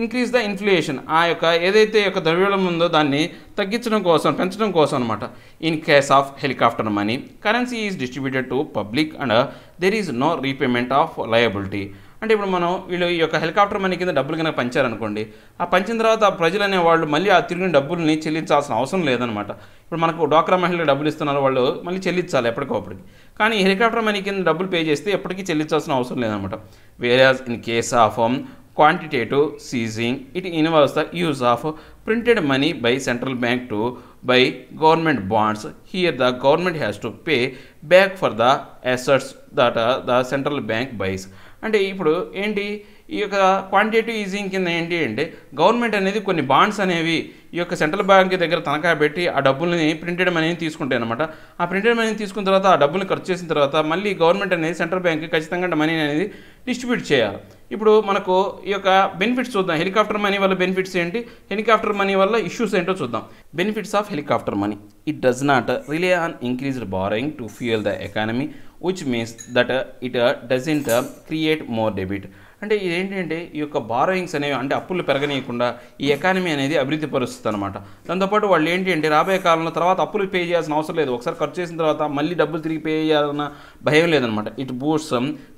ఇంక్రీజ్ ద ఇన్ఫ్లేషన్ ఆ యొక్క ఏదైతే యొక్క ద్రవ్యోళం ఉందో దాన్ని తగ్గించడం కోసం పెంచడం కోసం అనమాట in case of helicopter money currency is distributed to public and there is no repayment of liability అంటే ఇప్పుడు మనం వీళ్ళు ఈ యొక్క హెలికాప్టర్ మనీ కింద డబ్బులు కనుక పంచారనుకోండి ఆ పంచిన తర్వాత ఆ ప్రజలు అనేవాళ్ళు మళ్ళీ ఆ తిరిగిన డబ్బుల్ని చెల్లించాల్సిన అవసరం లేదనమాట ఇప్పుడు మనకు డోక్రా మహిళలు డబ్బులు ఇస్తున్నారు వాళ్ళు మళ్ళీ చెల్లించాలి ఎప్పటికప్పటికి కానీ హెలికాప్టర్ మనీ కింద డబ్బులు పే చేస్తే ఎప్పటికీ చెల్లించాల్సిన అవసరం లేదనమాట వేరే in case of quantitative easing it involves the use of printed money by central bank to buy government bonds here the government has to pay back for the assets that the central bank buys అంటే ఇప్పుడు ఏంటి ఈ యొక్క quantitative easing కింద ఏంటి అంటే government అనేది కొన్ని బాండ్స్ అనేవి ఈ యొక్క సెంట్రల్ బ్యాంక్ దగ్గర తనఖా పెట్టి ఆ డబ్బుల్ని ప్రింటెడ్ మనీని తీసుకుంటాయి అనమాట ఆ ప్రింటెడ్ మనీని తీసుకున్న తర్వాత ఆ డబ్బుల్ని ఖర్చు చేసిన తర్వాత మళ్ళీ గవర్నమెంట్ అనేది సెంట్రల్ బ్యాంక్ ఖచ్చితంగా మనీని అనేది డిస్ట్రిబ్యూట్ చేయాలి ఇప్పుడు మనకు ఈ యొక్క బెనిఫిట్స్ చూద్దాం హెలికాప్టర్ మనీ వల్ల బెనిఫిట్స్ ఏంటి హెలికాప్టర్ మనీ వల్ల ఇష్యూస్ ఏంటో చూద్దాం benefits of helicopter money it does not rely on increased borrowing to fuel the economy which means that it doesn't create more డెబిట్ అంటే ఇదేంటంటే ఈ యొక్క బారోయింగ్స్ అనేవి అంటే అప్పులు పెరగనీయకుండా ఈ ఎకానమీ అనేది అభివృద్ధి పరుస్తుంది అనమాట దాంతోపాటు వాళ్ళు ఏంటి అంటే రాబోయే కాలంలో తర్వాత అప్పులు పే చేయాల్సిన అవసరం లేదు ఒకసారి ఖర్చు చేసిన తర్వాత మళ్ళీ డబ్బులు తిరిగి పే చేయాలన్న భయం లేదనమాట it boosts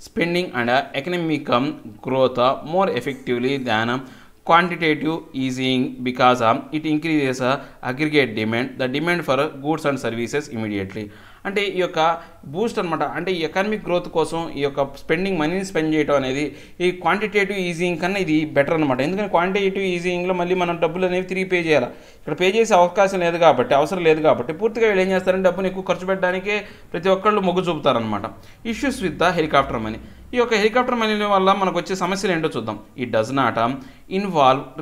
spending and economic growth more effectively than quantitative easing because it increases aggregate demand the demand for goods and services immediately అంటే ఈ యొక్క బూస్ట్ అనమాట అంటే ఈ ఎకనామిక్ గ్రోత్ కోసం ఈ యొక్క స్పెండింగ్ మనీని స్పెండ్ చేయడం అనేది ఈ క్వాంటిటేటివ్ ఈజింగ్ కన్నా ఇది బెటర్ అనమాట ఎందుకంటే క్వాంటిటేటివ్ ఈజీయింగ్లో మళ్ళీ మనం డబ్బులు అనేవి తిరిగి పే చేయాలి ఇక్కడ పే చేసే అవకాశం లేదు కాబట్టి అవసరం లేదు కాబట్టి పూర్తిగా వీళ్ళు ఏం చేస్తారంటే డబ్బును ఎక్కువ ఖర్చు పెట్టడానికే ప్రతి ఒక్కళ్ళు మొగ్గు చూపుతారనమాట issues with the helicopter money ఈ యొక్క హెలికాప్టర్ మనీ వల్ల మనకు వచ్చే సమస్యలు ఏంటో చూద్దాం ఈ does not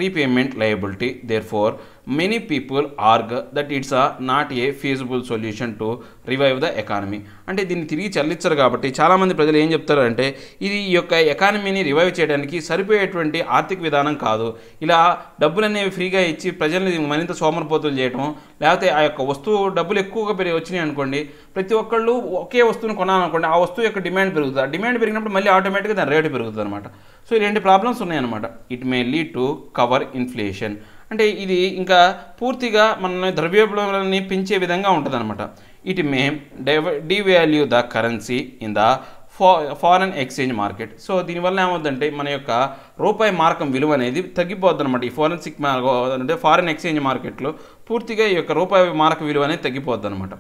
repayment liability therefore many people argue that it's a not a feasible solution to revive the economy అంటే దీన్ని తిరిగి చెల్లించరు కాబట్టి చాలామంది ప్రజలు ఏం చెప్తారంటే ఇది ఈ యొక్క ఎకానమీని రివైవ్ చేయడానికి సరిపోయేటువంటి ఆర్థిక విధానం కాదు ఇలా డబ్బులు అనేవి ఫ్రీగా ఇచ్చి ప్రజల్ని మరింత సోమరిపోతులు చేయటం లేకపోతే ఆ యొక్క వస్తువు డబ్బులు ఎక్కువగా పెరిగి వచ్చినాయి అనుకోండి ప్రతి ఒక్కళ్ళు ఒకే వస్తువుని కొనాలనుకోండి ఆ వస్తువు యొక్క డిమాండ్ పెరుగుతుంది ఆ డిమాండ్ పెరిగినప్పుడు మళ్ళీ ఆటోమేటిక్గా దాని రేటు పెరుగుతుంది అనమాట సో ఇలాంటి ప్రాబ్లమ్స్ ఉన్నాయన్నమాట it may really to cover inflation అంటే ఇది ఇంకా పూర్తిగా మనల్ని ద్రవ్యోల్బణాన్ని పెంచే విధంగా అనమాట it may devalue the currency in the foreign exchange market so దీనివల్ల ఏమవుతుందంటే మన యొక్క రూపాయి మార్కం విలువ అనేది తగ్గిపోద్ది అనమాట ఈ ఫోరెన్సిక్ అంటే ఫారెన్ ఎక్స్చేంజ్ మార్కెట్లో పూర్తిగా ఈ యొక్క రూపాయి మార్క విలువ అనేది తగ్గిపోద్ది అనమాట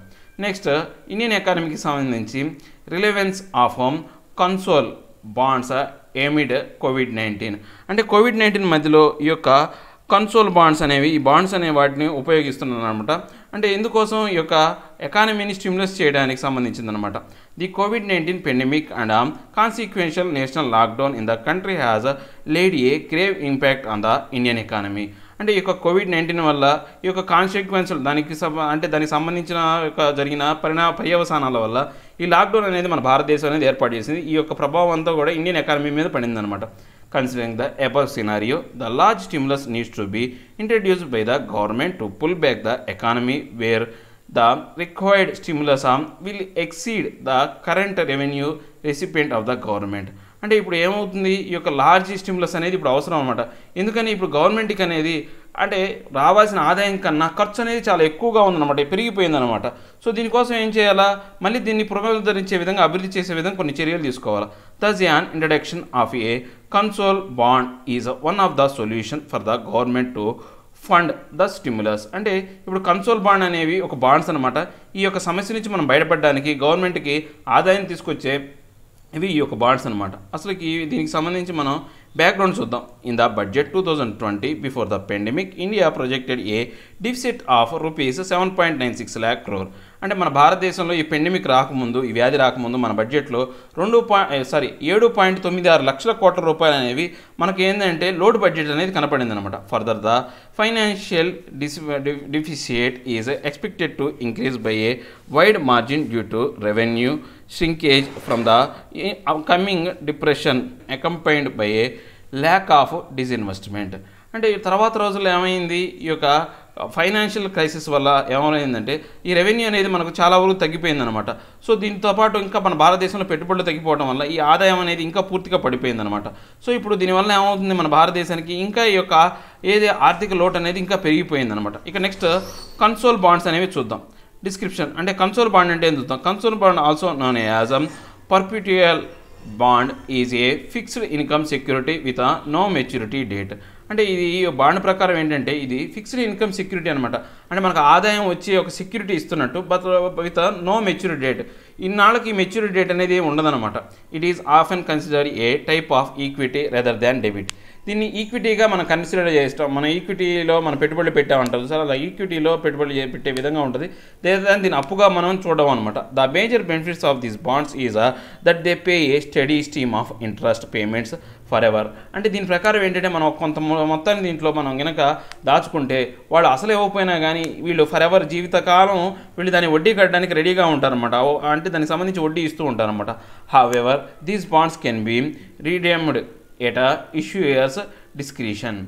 నెక్స్ట్ ఇండియన్ ఎకానమీకి సంబంధించి relevance of consol bonds amid Covid nineteen అంటే కోవిడ్ నైన్టీన్ మధ్యలో ఈ యొక్క కన్సోల్ బాండ్స్ అనేవి ఈ బాండ్స్ అనే వాటిని ఉపయోగిస్తున్నారనమాట అనమాట అంటే ఎందుకోసం ఈ యొక్క ఎకానమీని స్టిమ్యులస్ చేయడానికి సంబంధించిందనమాట the Covid nineteen pandemic and consequential national lockdown in the country has laid a grave impact on the Indian economy అంటే ఈ యొక్క కోవిడ్ నైన్టీన్ వల్ల ఈ యొక్క కాన్సిక్వెన్సులు దానికి అంటే దానికి సంబంధించిన యొక్క జరిగిన పరిణామ పర్యవసానాల వల్ల ఈ లాక్డౌన్ అనేది మన భారతదేశం అనేది ఏర్పాటు చేసింది ఈ యొక్క ప్రభావం అంతా కూడా ఇండియన్ ఎకానమీ మీద పడిందనమాట considering the above scenario the large stimulus needs to be introduced by the government to pull back the economy where the required stimulus um will exceed the current revenue receipt of the government అంటే ఇప్పుడు ఏమవుతుంది ఈ యొక్క large stimulus అనేది ఇప్పుడు అవసరం అనమాట ఎందుకని ఇప్పుడు గవర్నమెంట్కి అనేది అంటే రావాల్సిన ఆదాయం కన్నా ఖర్చు అనేది చాలా ఎక్కువగా ఉందన్నమాట పెరిగిపోయిందనమాట సో దీనికోసం ఏం చేయాలా మళ్ళీ దీన్ని పునరుద్ధరించే విధంగా అభివృద్ధి చేసే విధంగా కొన్ని చర్యలు తీసుకోవాలి thus an introduction of a consol bond is one of the solution for the government to fund the stimulus అంటే ఇప్పుడు కన్సోల్ బాండ్ అనేవి ఒక బాండ్స్ అనమాట ఈ యొక్క సమస్య నుంచి మనం బయటపడడానికి గవర్నమెంట్కి ఆదాయం తీసుకొచ్చే ఇవి ఈ యొక్క బాండ్స్ అనమాట అసలు దీనికి సంబంధించి మనం బ్యాక్గ్రౌండ్ చూద్దాం in the budget two thousand twenty before the pandemic India projected a deficit of rupees seven point nine six lakh crore అంటే మన భారతదేశంలో ఈ పెండమిక్ రాకముందు ఈ వ్యాధి రాకముందు మన బడ్జెట్లో రెండు పాయింట్ సారీ ఏడు పాయింట్ తొమ్మిది ఆరు లక్షల కోట్ల రూపాయలు అనేవి మనకి ఏంటంటే లోడ్ బడ్జెట్ అనేది కనపడింది అనమాట ఫర్దర్ ద ఫైనాన్షియల్ డిసి deficit is expected to increase by a wide margin due to revenue shrinkage from the eh, upcoming depression accompanied by a lack of disinvestment అంటే తర్వాత రోజుల్లో ఏమైంది ఈ యొక్క ఫైనాన్షియల్ క్రైసిస్ వల్ల ఏమైందంటే ఈ రెవెన్యూ అనేది మనకు చాలా వరకు తగ్గిపోయిందనమాట సో దీంతో పాటు ఇంకా మన భారతదేశంలో పెట్టుబడులు తగ్గిపోవడం వల్ల ఈ ఆదాయం అనేది ఇంకా పూర్తిగా పడిపోయిందనమాట సో ఇప్పుడు దీనివల్ల ఏమవుతుంది మన భారతదేశానికి ఇంకా ఈ యొక్క ఏది ఆర్థిక లోటు అనేది ఇంకా పెరిగిపోయిందనమాట ఇక నెక్స్ట్ కన్సోల్ బాండ్స్ అనేవి చూద్దాం డిస్క్రిప్షన్ అంటే కన్సోల్ బాండ్ అంటే ఏం చూద్దాం consol bond also known as um perpetual bond is a fixed income security with no maturity date అంటే ఇది బాండ్ ప్రకారం ఏంటంటే ఇది ఫిక్స్డ్ ఇన్కమ్ సెక్యూరిటీ అనమాట అంటే మనకు ఆదాయం వచ్చి ఒక సెక్యూరిటీ ఇస్తున్నట్టు but with no maturity date ఇన్నాళ్ళకి మెచ్యూరిటీ డేట్ అనేది అనమాట it is of and consider a type of equity rather than debit దీన్ని ఈక్విటీగా మనం కన్సిడర్ చేస్తాం మన ఈక్విటీలో మన పెట్టుబడులు పెట్టామంటారు సార్ అలా ఈక్విటీలో పెట్టుబడులు పెట్టే విధంగా ఉంటుంది లేదా దీని అప్పుగా మనం చూడడం అనమాట the major benefits of these bonds is that they pay a steady stream of interest payments forever అంటే దీని ప్రకారం ఏంటంటే మనం కొంత మొత్తాన్ని దీంట్లో మనం కనుక దాచుకుంటే వాళ్ళు అసలు ఇవ్వకపోయినా కానీ వీళ్ళు ఫర్ ఎవర్ జీవితకాలం వీళ్ళు దాన్ని వడ్డీ కట్టడానికి రెడీగా ఉంటారనమాట అంటే దానికి సంబంధించి వడ్డీ ఇస్తూ ఉంటారనమాట however these bonds can be redeemed at issuer's discretion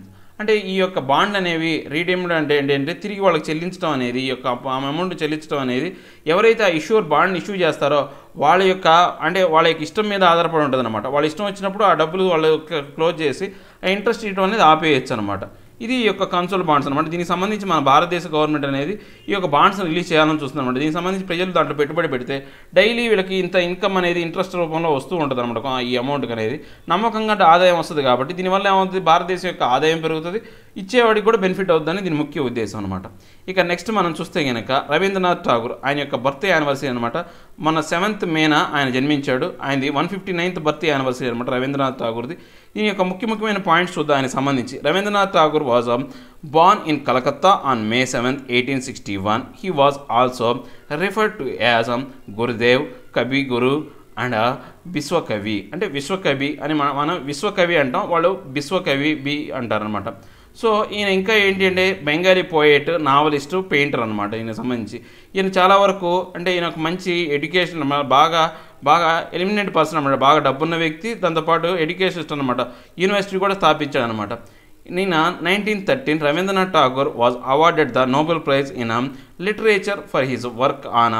అంటే ఈ యొక్క బాండ్లు అనేవి రీడీమ్డ్ అంటే ఏంటంటే తిరిగి వాళ్ళకి చెల్లించడం అనేది ఈ యొక్క అమౌంట్ చెల్లించడం అనేది ఎవరైతే ఆ ఇష్యూర్ బాండ్ ఇష్యూ చేస్తారో వాళ్ళ యొక్క అంటే వాళ్ళ యొక్క ఇష్టం మీద ఆధారపడి ఉంటుంది అనమాట వాళ్ళ ఇష్టం వచ్చినప్పుడు ఆ డబ్బులు వాళ్ళ క్లోజ్ చేసి ఆ ఇంట్రెస్ట్ ఇవ్వడం అనేది ఆపేయచ్చు అనమాట ఇది ఈ యొక్క కన్సోల్ బాండ్స్ అనమాట దీనికి సంబంధించి మన భారతదేశ గవర్నమెంట్ అనేది ఈ యొక్క బాండ్స్ని రిలీజ్ చేయాలని చూస్తుంది అనమాట దీనికి సంబంధించి ప్రజలు దాంట్లో పెట్టుబడి పెడితే డైలీ వీళ్ళకి ఇంత ఇన్కమ్ అనేది ఇంట్రెస్ట్ రూపంలో వస్తూ ఉంటుంది అనమాట ఈ అమౌంట్కి అనేది నమ్మకంగా ఆదాయం వస్తుంది కాబట్టి దీనివల్ల ఏమవుతుంది భారతదేశం యొక్క ఆదాయం పెరుగుతుంది ఇచ్చేవాడికి కూడా బెనిఫిట్ అవుతుందని దీని ముఖ్య ఉద్దేశం అనమాట ఇక నెక్స్ట్ మనం చూస్తే కనుక రవీంద్రనాథ్ ఠాగూర్ ఆయన యొక్క బర్త్డే యానివర్సరీ అనమాట మన సెవెంత్ మేన ఆయన జన్మించాడు ఆయనది one fifty ninth birthday anniversary అనమాట రవీంద్రనాథ్ ఠాగూర్ది దీని యొక్క ముఖ్య ముఖ్యమైన పాయింట్స్ చూద్దాం ఆయనకు సంబంధించి Rabindranath Tagore was born in Calcutta on May seventh eighteen sixty one he was also refer to as Gurudev Kavi Guru and విశ్వకవి అంటే విశ్వకవి అని మనం విశ్వకవి అంటాం వాళ్ళు విశ్వకవి బి అంటారనమాట సో ఈయన ఇంకా ఏంటి అంటే బెంగాలీ పోయేట్ నావలిస్టు పెయింటర్ అనమాట ఈయన సంబంధించి ఈయన చాలా వరకు అంటే ఈయన ఒక మంచి ఎడ్యుకేషన్ బాగా బాగా ఎలిమినేట్ పర్సన్ అనమాట బాగా డబ్బున్న వ్యక్తి దాంతో పాటు ఎడ్యుకేషనిస్ట్ అనమాట యూనివర్సిటీ కూడా స్థాపించాడు అనమాట నిన్న nineteen thirteen Rabindranath Tagore was awarded the Nobel Prize in literature for his work on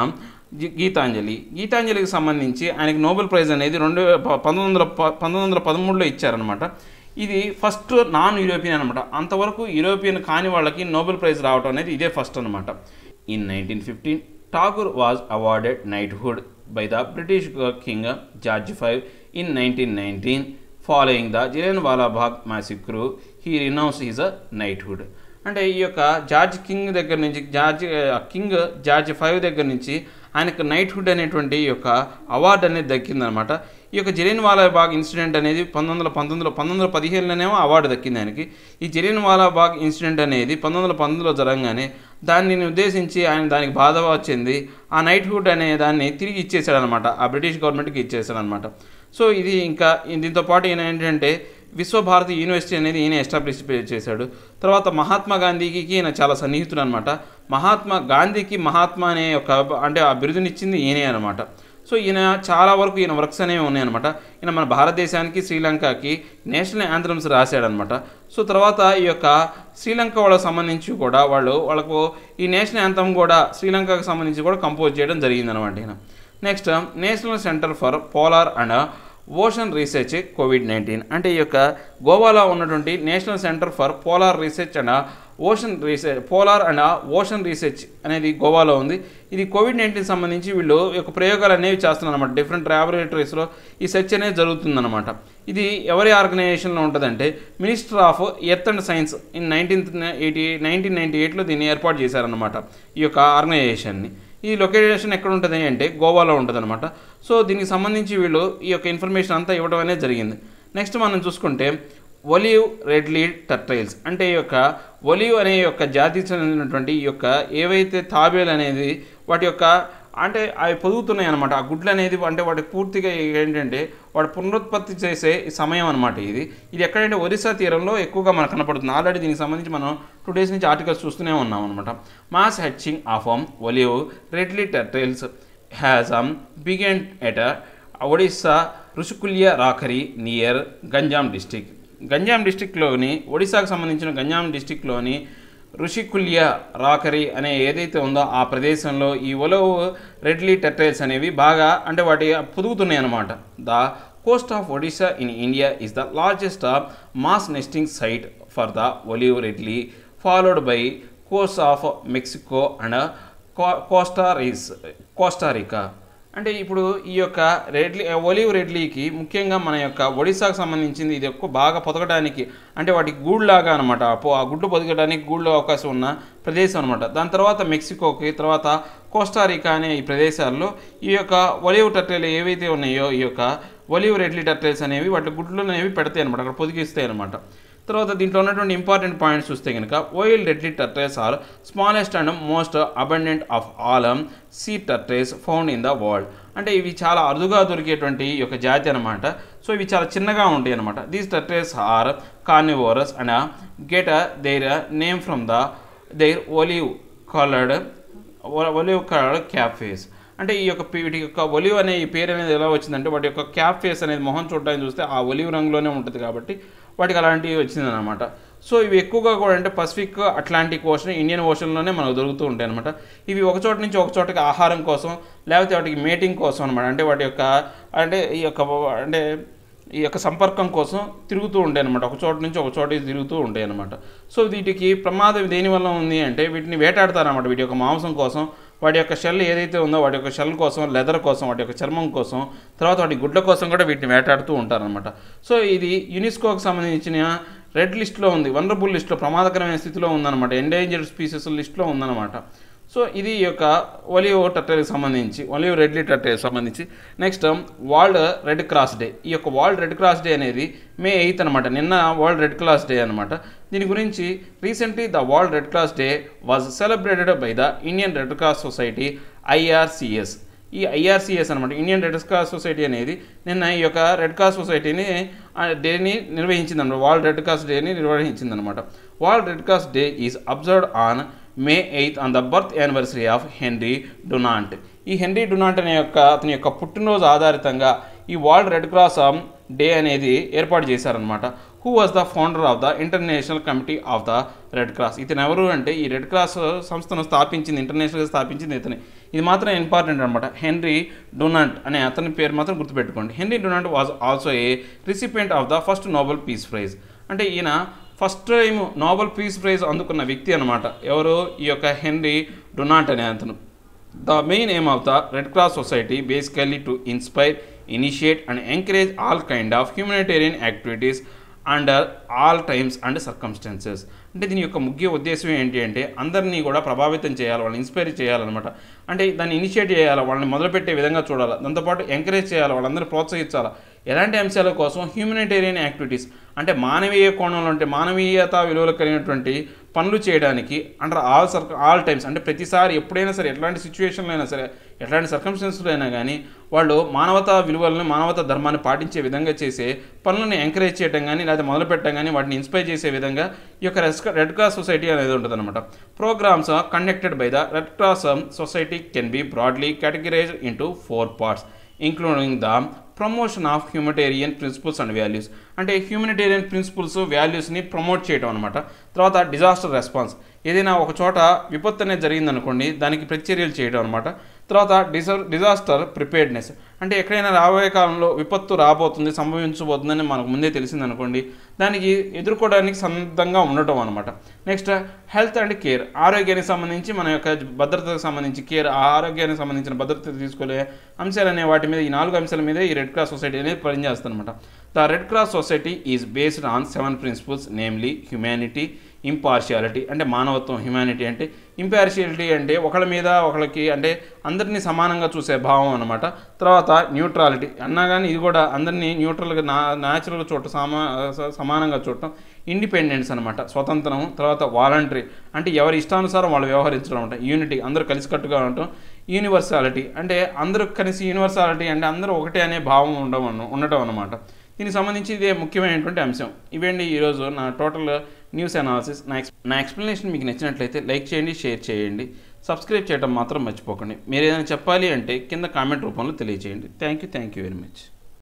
Gitanjali గీతాంజలికి సంబంధించి ఆయనకి నోబెల్ ప్రైజ్ అనేది రెండు పంతొమ్మిది వందల పంతొమ్మిది వందల పదమూడులో ఇచ్చారనమాట ఇది ఫస్ట్ నాన్ యూరోపియన్ అనమాట అంతవరకు యూరోపియన్ కాని వాళ్ళకి నోబెల్ ప్రైజ్ రావడం అనేది ఇదే ఫస్ట్ అనమాట in nineteen fifteen Tagore was awarded knighthood by the British king George five in nineteen nineteen following the Jallianwala Bagh massacre he renounce his a knighthood అంటే ఈ యొక్క జార్జ్ కింగ్ దగ్గర నుంచి జార్జ్ కింగ్ జార్జ్ ఫైవ్ దగ్గర నుంచి ఆయనకు నైట్హుడ్ అనేటువంటి యొక్క అవార్డు అనేది దక్కిందనమాట ఈ యొక్క జలియన్ వాలాబాగ్ ఇన్సిడెంట్ అనేది పంతొమ్మిది వందల పంతొమ్మిదిలో పంతొమ్మిది వందల పదిహేనులోనేమో అవార్డు దక్కింది ఆయనకి ఈ జలియన్ వాలాబాగ్ ఇన్సిడెంట్ అనేది పంతొమ్మిది వందల పంతొమ్మిదిలో జరగగానే దానిని ఉద్దేశించి ఆయన దానికి బాధ వచ్చింది ఆ నైట్ హుడ్ అనే దాన్ని తిరిగి ఇచ్చేసాడనమాట ఆ బ్రిటిష్ గవర్నమెంట్కి ఇచ్చేసాడనమాట సో ఇది ఇంకా దీంతో పాటు ఈయన ఏంటంటే విశ్వభారతి యూనివర్సిటీ అనేది ఈయన ఎస్టాబ్లిష్ చేశాడు తర్వాత మహాత్మా గాంధీకి ఈయన చాలా సన్నిహితుడు అనమాట మహాత్మా గాంధీకి మహాత్మా అనే ఒక అంటే ఆ బిరుదునిచ్చింది ఈయనే అనమాట సో ఈయన చాలా వరకు ఈయన వర్క్స్ అనేవి ఉన్నాయన్నమాట ఈయన మన భారతదేశానికి శ్రీలంకకి నేషనల్ యాంథమ్స్ రాశాడనమాట సో తర్వాత ఈ యొక్క శ్రీలంక వాళ్ళకి సంబంధించి కూడా వాళ్ళు వాళ్ళకు ఈ నేషనల్ యాంథమ్ కూడా శ్రీలంకకు సంబంధించి కూడా కంపోజ్ చేయడం జరిగిందనమాట ఈయన next National Centre for Polar and Ocean Research Covid nineteen అంటే ఈ యొక్క గోవాలో ఉన్నటువంటి National Centre for Polar Research and Ocean Research Polar and Ocean Research అనేది గోవాలో ఉంది ఇది కోవిడ్ నైన్టీన్ సంబంధించి వీళ్ళు యొక్క ప్రయోగాలు అనేవి చేస్తున్నారన్నమాట డిఫరెంట్ ల్యాబొరేటరీస్లో ఈ సెర్చ్ అనేది జరుగుతుందన్నమాట ఇది ఎవరి ఆర్గనైజేషన్లో ఉంటుందంటే Minister of Earth and Science in nineteen eighty nineteen ninety ఎయిట్లో దీన్ని ఏర్పాటు చేశారనమాట ఈ యొక్క ఆర్గనైజేషన్ని ఈ లొకేషన్ ఎక్కడ ఉంటుంది అంటే గోవాలో ఉంటుంది అనమాట సో దీనికి సంబంధించి వీళ్ళు ఈ యొక్క ఇన్ఫర్మేషన్ అంతా ఇవ్వడం అనేది జరిగింది నెక్స్ట్ మనం చూసుకుంటే ఒలివ్ రెడ్ లీడ్ టర్టైల్స్ అంటే ఈ యొక్క ఒలివ్ అనే యొక్క జాతికి చెందినటువంటి ఈ యొక్క ఏవైతే తాబేలు అనేది వాటి యొక్క అంటే అవి పొదుగుతున్నాయి అనమాట ఆ గుడ్లు అనేది అంటే వాటి పూర్తిగా ఏంటంటే వాటి పునరుత్పత్తి చేసే సమయం అనమాట ఇది ఇది ఎక్కడంటే ఒరిస్సా తీరంలో ఎక్కువగా మనకు కనపడుతుంది ఆల్రెడీ దీనికి సంబంధించి మనం టూ డేస్ నుంచి ఆర్టికల్స్ చూస్తూనే ఉన్నాం అనమాట mass hatching of um olive ridley turtles has um begun at Odisha Rushikulya rookery near Ganjam district Ganjam డిస్టిక్లోని ఒడిశాకు సంబంధించిన గంజాం డిస్టిక్లోని ఋషికుల్య రాకరి అనే ఏదైతే ఉందో ఆ ప్రదేశంలో ఈ ఒలవ్ రెడ్లీ టెట్రైల్స్ అనేవి బాగా అంటే వాటి పొదుగుతున్నాయి అన్నమాట the coast of Odisha in India is the largest of mass nesting site for the olive ridley followed by coast of Mexico and Costa Rica Costa Rica అంటే ఇప్పుడు ఈ యొక్క రెడ్లీ ఒలివ్ రెడ్లీకి ముఖ్యంగా మన యొక్క ఒడిశాకు సంబంధించింది ఇది ఎక్కువ బాగా పొదగడానికి అంటే వాటి గూడ్లాగా అనమాట ఆ గుడ్డు పొదగడానికి గూళ్ళు అవకాశం ఉన్న ప్రదేశం అనమాట దాని తర్వాత మెక్సికోకి తర్వాత కోస్టారికా అనే ఈ ప్రదేశాల్లో ఈ యొక్క ఒలివ్ టర్టెలు ఏవైతే ఉన్నాయో ఈ యొక్క ఒలివ్ రెడ్లీ టర్టెల్స్ అనేవి వాటి గుడ్లు అనేవి పెడతాయి అనమాట అక్కడ పొదిగిస్తాయి అనమాట తర్వాత దీంట్లో ఉన్నటువంటి ఇంపార్టెంట్ పాయింట్స్ చూస్తే కనుక olive ridley turtles are smallest and most abundant of all sea turtles found in the world అంటే ఇవి చాలా అరుదుగా దొరికేటువంటి యొక్క జాతి అనమాట సో ఇవి చాలా చిన్నగా ఉంటాయి అనమాట these turtles are carnivorous and get their name from the their olive coloured olive coloured carapace అంటే ఈ యొక్క వీటి యొక్క ఒలివ్ అనే ఈ పేరు అనేది ఎలా వచ్చిందంటే వాటి యొక్క క్యాప్ ఫేస్ అనేది మొహం చూడడానికి చూస్తే ఆ ఒలివ్ రంగులోనే ఉంటుంది కాబట్టి వాటికి అలాంటివి వచ్చిందనమాట సో ఇవి ఎక్కువగా కూడా అంటే పసిఫిక్ అట్లాంటిక్ ఓషన్ ఇండియన్ ఓషన్లోనే మనకు దొరుకుతూ ఉంటాయి అనమాట ఇవి ఒక చోట నుంచి ఒక చోటకి ఆహారం కోసం లేకపోతే వాటికి మేటింగ్ కోసం అనమాట అంటే వాటి యొక్క అంటే ఈ యొక్క అంటే ఈ యొక్క సంపర్కం కోసం తిరుగుతూ ఉంటాయి అనమాట ఒక చోట నుంచి ఒక చోట తిరుగుతూ ఉంటాయి అనమాట సో వీటికి ప్రమాదం దేనివల్ల ఉంది అంటే వీటిని అనమాట వీటి యొక్క మాంసం కోసం వాటి యొక్క షెల్ ఏదైతే ఉందో వాటి యొక్క షెల్ కోసం లెదర్ కోసం వాటి యొక్క చర్మం కోసం తర్వాత వాటి గుడ్ల కోసం కూడా వీటిని వేటాడుతూ ఉంటారనమాట సో ఇది యునెస్కోకి సంబంధించిన రెడ్ లిస్ట్లో ఉంది వనరబుల్ లిస్ట్లో ప్రమాదకరమైన స్థితిలో ఉందన్నమాట ఎండేంజర్డ్ స్పీసెస్ లిస్ట్లో ఉందన్నమాట సో ఇది యొక్క ఒలివ్ టర్టల్కి సంబంధించి ఒలివ్ రెడ్లీ టర్టల్కి సంబంధించి next World Red Cross Day ఈ యొక్క వరల్డ్ రెడ్ క్రాస్ డే అనేది మే ఎయిత్ అనమాట నిన్న వరల్డ్ రెడ్ క్రాస్ డే అనమాట దీని గురించి recently the World Red Cross Day was celebrated by the Indian Red Cross Society IRCS ఈ ఐఆర్సీఎస్ అనమాట ఇండియన్ రెడ్ క్రాస్ సొసైటీ అనేది నిన్న ఈ యొక్క రెడ్ క్రాస్ సొసైటీని డేని నిర్వహించింది అనమాట వరల్డ్ రెడ్ క్రాస్ డేని నిర్వహించింది అనమాట World Red Cross Day is observed on May eighth on the birth anniversary of Henry Dunant ఈ హెన్రీ డొనాంట్ అనే యొక్క అతని యొక్క పుట్టినరోజు ఆధారితంగా ఈ వరల్డ్ రెడ్ క్రాస్ డే అనేది ఏర్పాటు చేశారనమాట who was the founder of the International Committee of the Red Cross ఇతను ఎవరు అంటే ఈ రెడ్ క్రాస్ సంస్థను స్థాపించింది ఇంటర్నేషనల్గా స్థాపించింది ఇతని ఇది మాత్రం ఇంపార్టెంట్ అనమాట హెన్రీ డొనాల్డ్ అనే అతని పేరు మాత్రం గుర్తుపెట్టుకోండి Henry Donald was also a recipient of the first Nobel Peace Prize అంటే ఈయన first time Nobel Peace Prize అందుకున్న వ్యక్తి అనమాట ఎవరు ఈ యొక్క హెన్రీ డొనాల్డ్ అనే అతను the main aim of the Red Cross Society basically to inspire initiate and encourage all kind of humanitarian activities under all times and circumstances అంటే దీని యొక్క ముఖ్య ఉద్దేశం ఏంటి అంటే అందరినీ కూడా ప్రభావితం చేయాలి వాళ్ళని ఇన్స్పైర్ చేయాలన్నమాట అంటే దాన్ని ఇనిషియేట్ చేయాలి వాళ్ళని మొదలుపెట్టే విధంగా చూడాలి దాంతోపాటు ఎంకరేజ్ చేయాలి వాళ్ళందరూ ప్రోత్సహించాలి ఎలాంటి అంశాల కోసం హ్యూమనిటేరియన్ యాక్టివిటీస్ అంటే మానవీయ కోణంలో అంటే మానవీయత విలువలు కలిగినటువంటి పనులు చేయడానికి under all sir all times అంటే ప్రతిసారి ఎప్పుడైనా సరే ఎట్లాంటి సిచ్యువేషన్లో అయినా సరే ఎట్లాంటి సర్కంస్టెన్స్లో అయినా కానీ వాళ్ళు మానవతా విలువలను మానవతా ధర్మాన్ని పాటించే విధంగా చేసే పనులను ఎంకరేజ్ చేయడం కానీ లేదా మొదలుపెట్టడం కానీ వాటిని ఇన్స్పైర్ చేసే విధంగా ఈ యొక్క రెస్ రెడ్ క్రాస్ సొసైటీ అనేది అనమాట programmes conducted by the Red Cross Society can be broadly categorised into four parts including the promotion of humanitarian principles and values అంటే హ్యూమనిటేరియన్ ప్రిన్సిపల్స్ వాల్యూస్ని ప్రమోట్ చేయడం అనమాట తర్వాత డిజాస్టర్ రెస్పాన్స్ ఏదైనా ఒక చోట విపత్తు అనేది జరిగిందనుకోండి దానికి ప్రతిచర్యలు చేయడం అనమాట తర్వాత డిజర్ డిజాస్టర్ ప్రిపేర్డ్నెస్ అంటే ఎక్కడైనా రాబోయే కాలంలో విపత్తు రాబోతుంది సంభవించబోతుందని మనకు ముందే తెలిసింది అనుకోండి దానికి ఎదుర్కోవడానికి సన్నద్ధంగా ఉండటం అనమాట నెక్స్ట్ హెల్త్ అండ్ కేర్ ఆరోగ్యానికి సంబంధించి మన యొక్క భద్రతకు సంబంధించి కేర్ ఆరోగ్యానికి సంబంధించిన భద్రత తీసుకునే అంశాలు వాటి మీద ఈ నాలుగు అంశాల మీద ఈ రెడ్ క్రాస్ సొసైటీ అనేది పనిచేస్తుందన్నమాట the Red Cross Society is based on seven principles namely humanity impartiality అంటే మానవత్వం హ్యుమానిటీ అంటే ఇంపార్షియాలిటీ అంటే ఒకళ్ళ మీద ఒకళ్ళకి అంటే అందరినీ సమానంగా చూసే భావం అనమాట తర్వాత న్యూట్రాలిటీ అన్నా కానీ ఇది కూడా అందరినీ న్యూట్రల్గా నా న్యాచురల్గా చూడటం సమా సమానంగా చూడటం ఇండిపెండెన్స్ అనమాట స్వతంత్రం తర్వాత వాలంటరీ అంటే ఎవరి ఇష్టానుసారం వాళ్ళు వ్యవహరించడం అనమాట యూనిటీ అందరూ కలిసికట్టుగా ఉండటం యూనివర్సాలిటీ అంటే అందరూ కలిసి యూనివర్సాలిటీ అంటే అందరూ ఒకటే అనే భావం ఉండడం ఉండటం అనమాట దీనికి సంబంధించి ఇదే ముఖ్యమైనటువంటి అంశం ఇవేండి ఈరోజు నా టోటల్ న్యూస్ అనాలిసిస్ నా ఎక్స్ నా ఎక్స్ప్లెనేషన్ మీకు నచ్చినట్లయితే లైక్ చేయండి షేర్ చేయండి సబ్స్క్రైబ్ చేయడం మాత్రం మర్చిపోకండి మీరు ఏదైనా చెప్పాలి అంటే కింద కామెంట్ రూపంలో తెలియజేయండి thank you thank you very much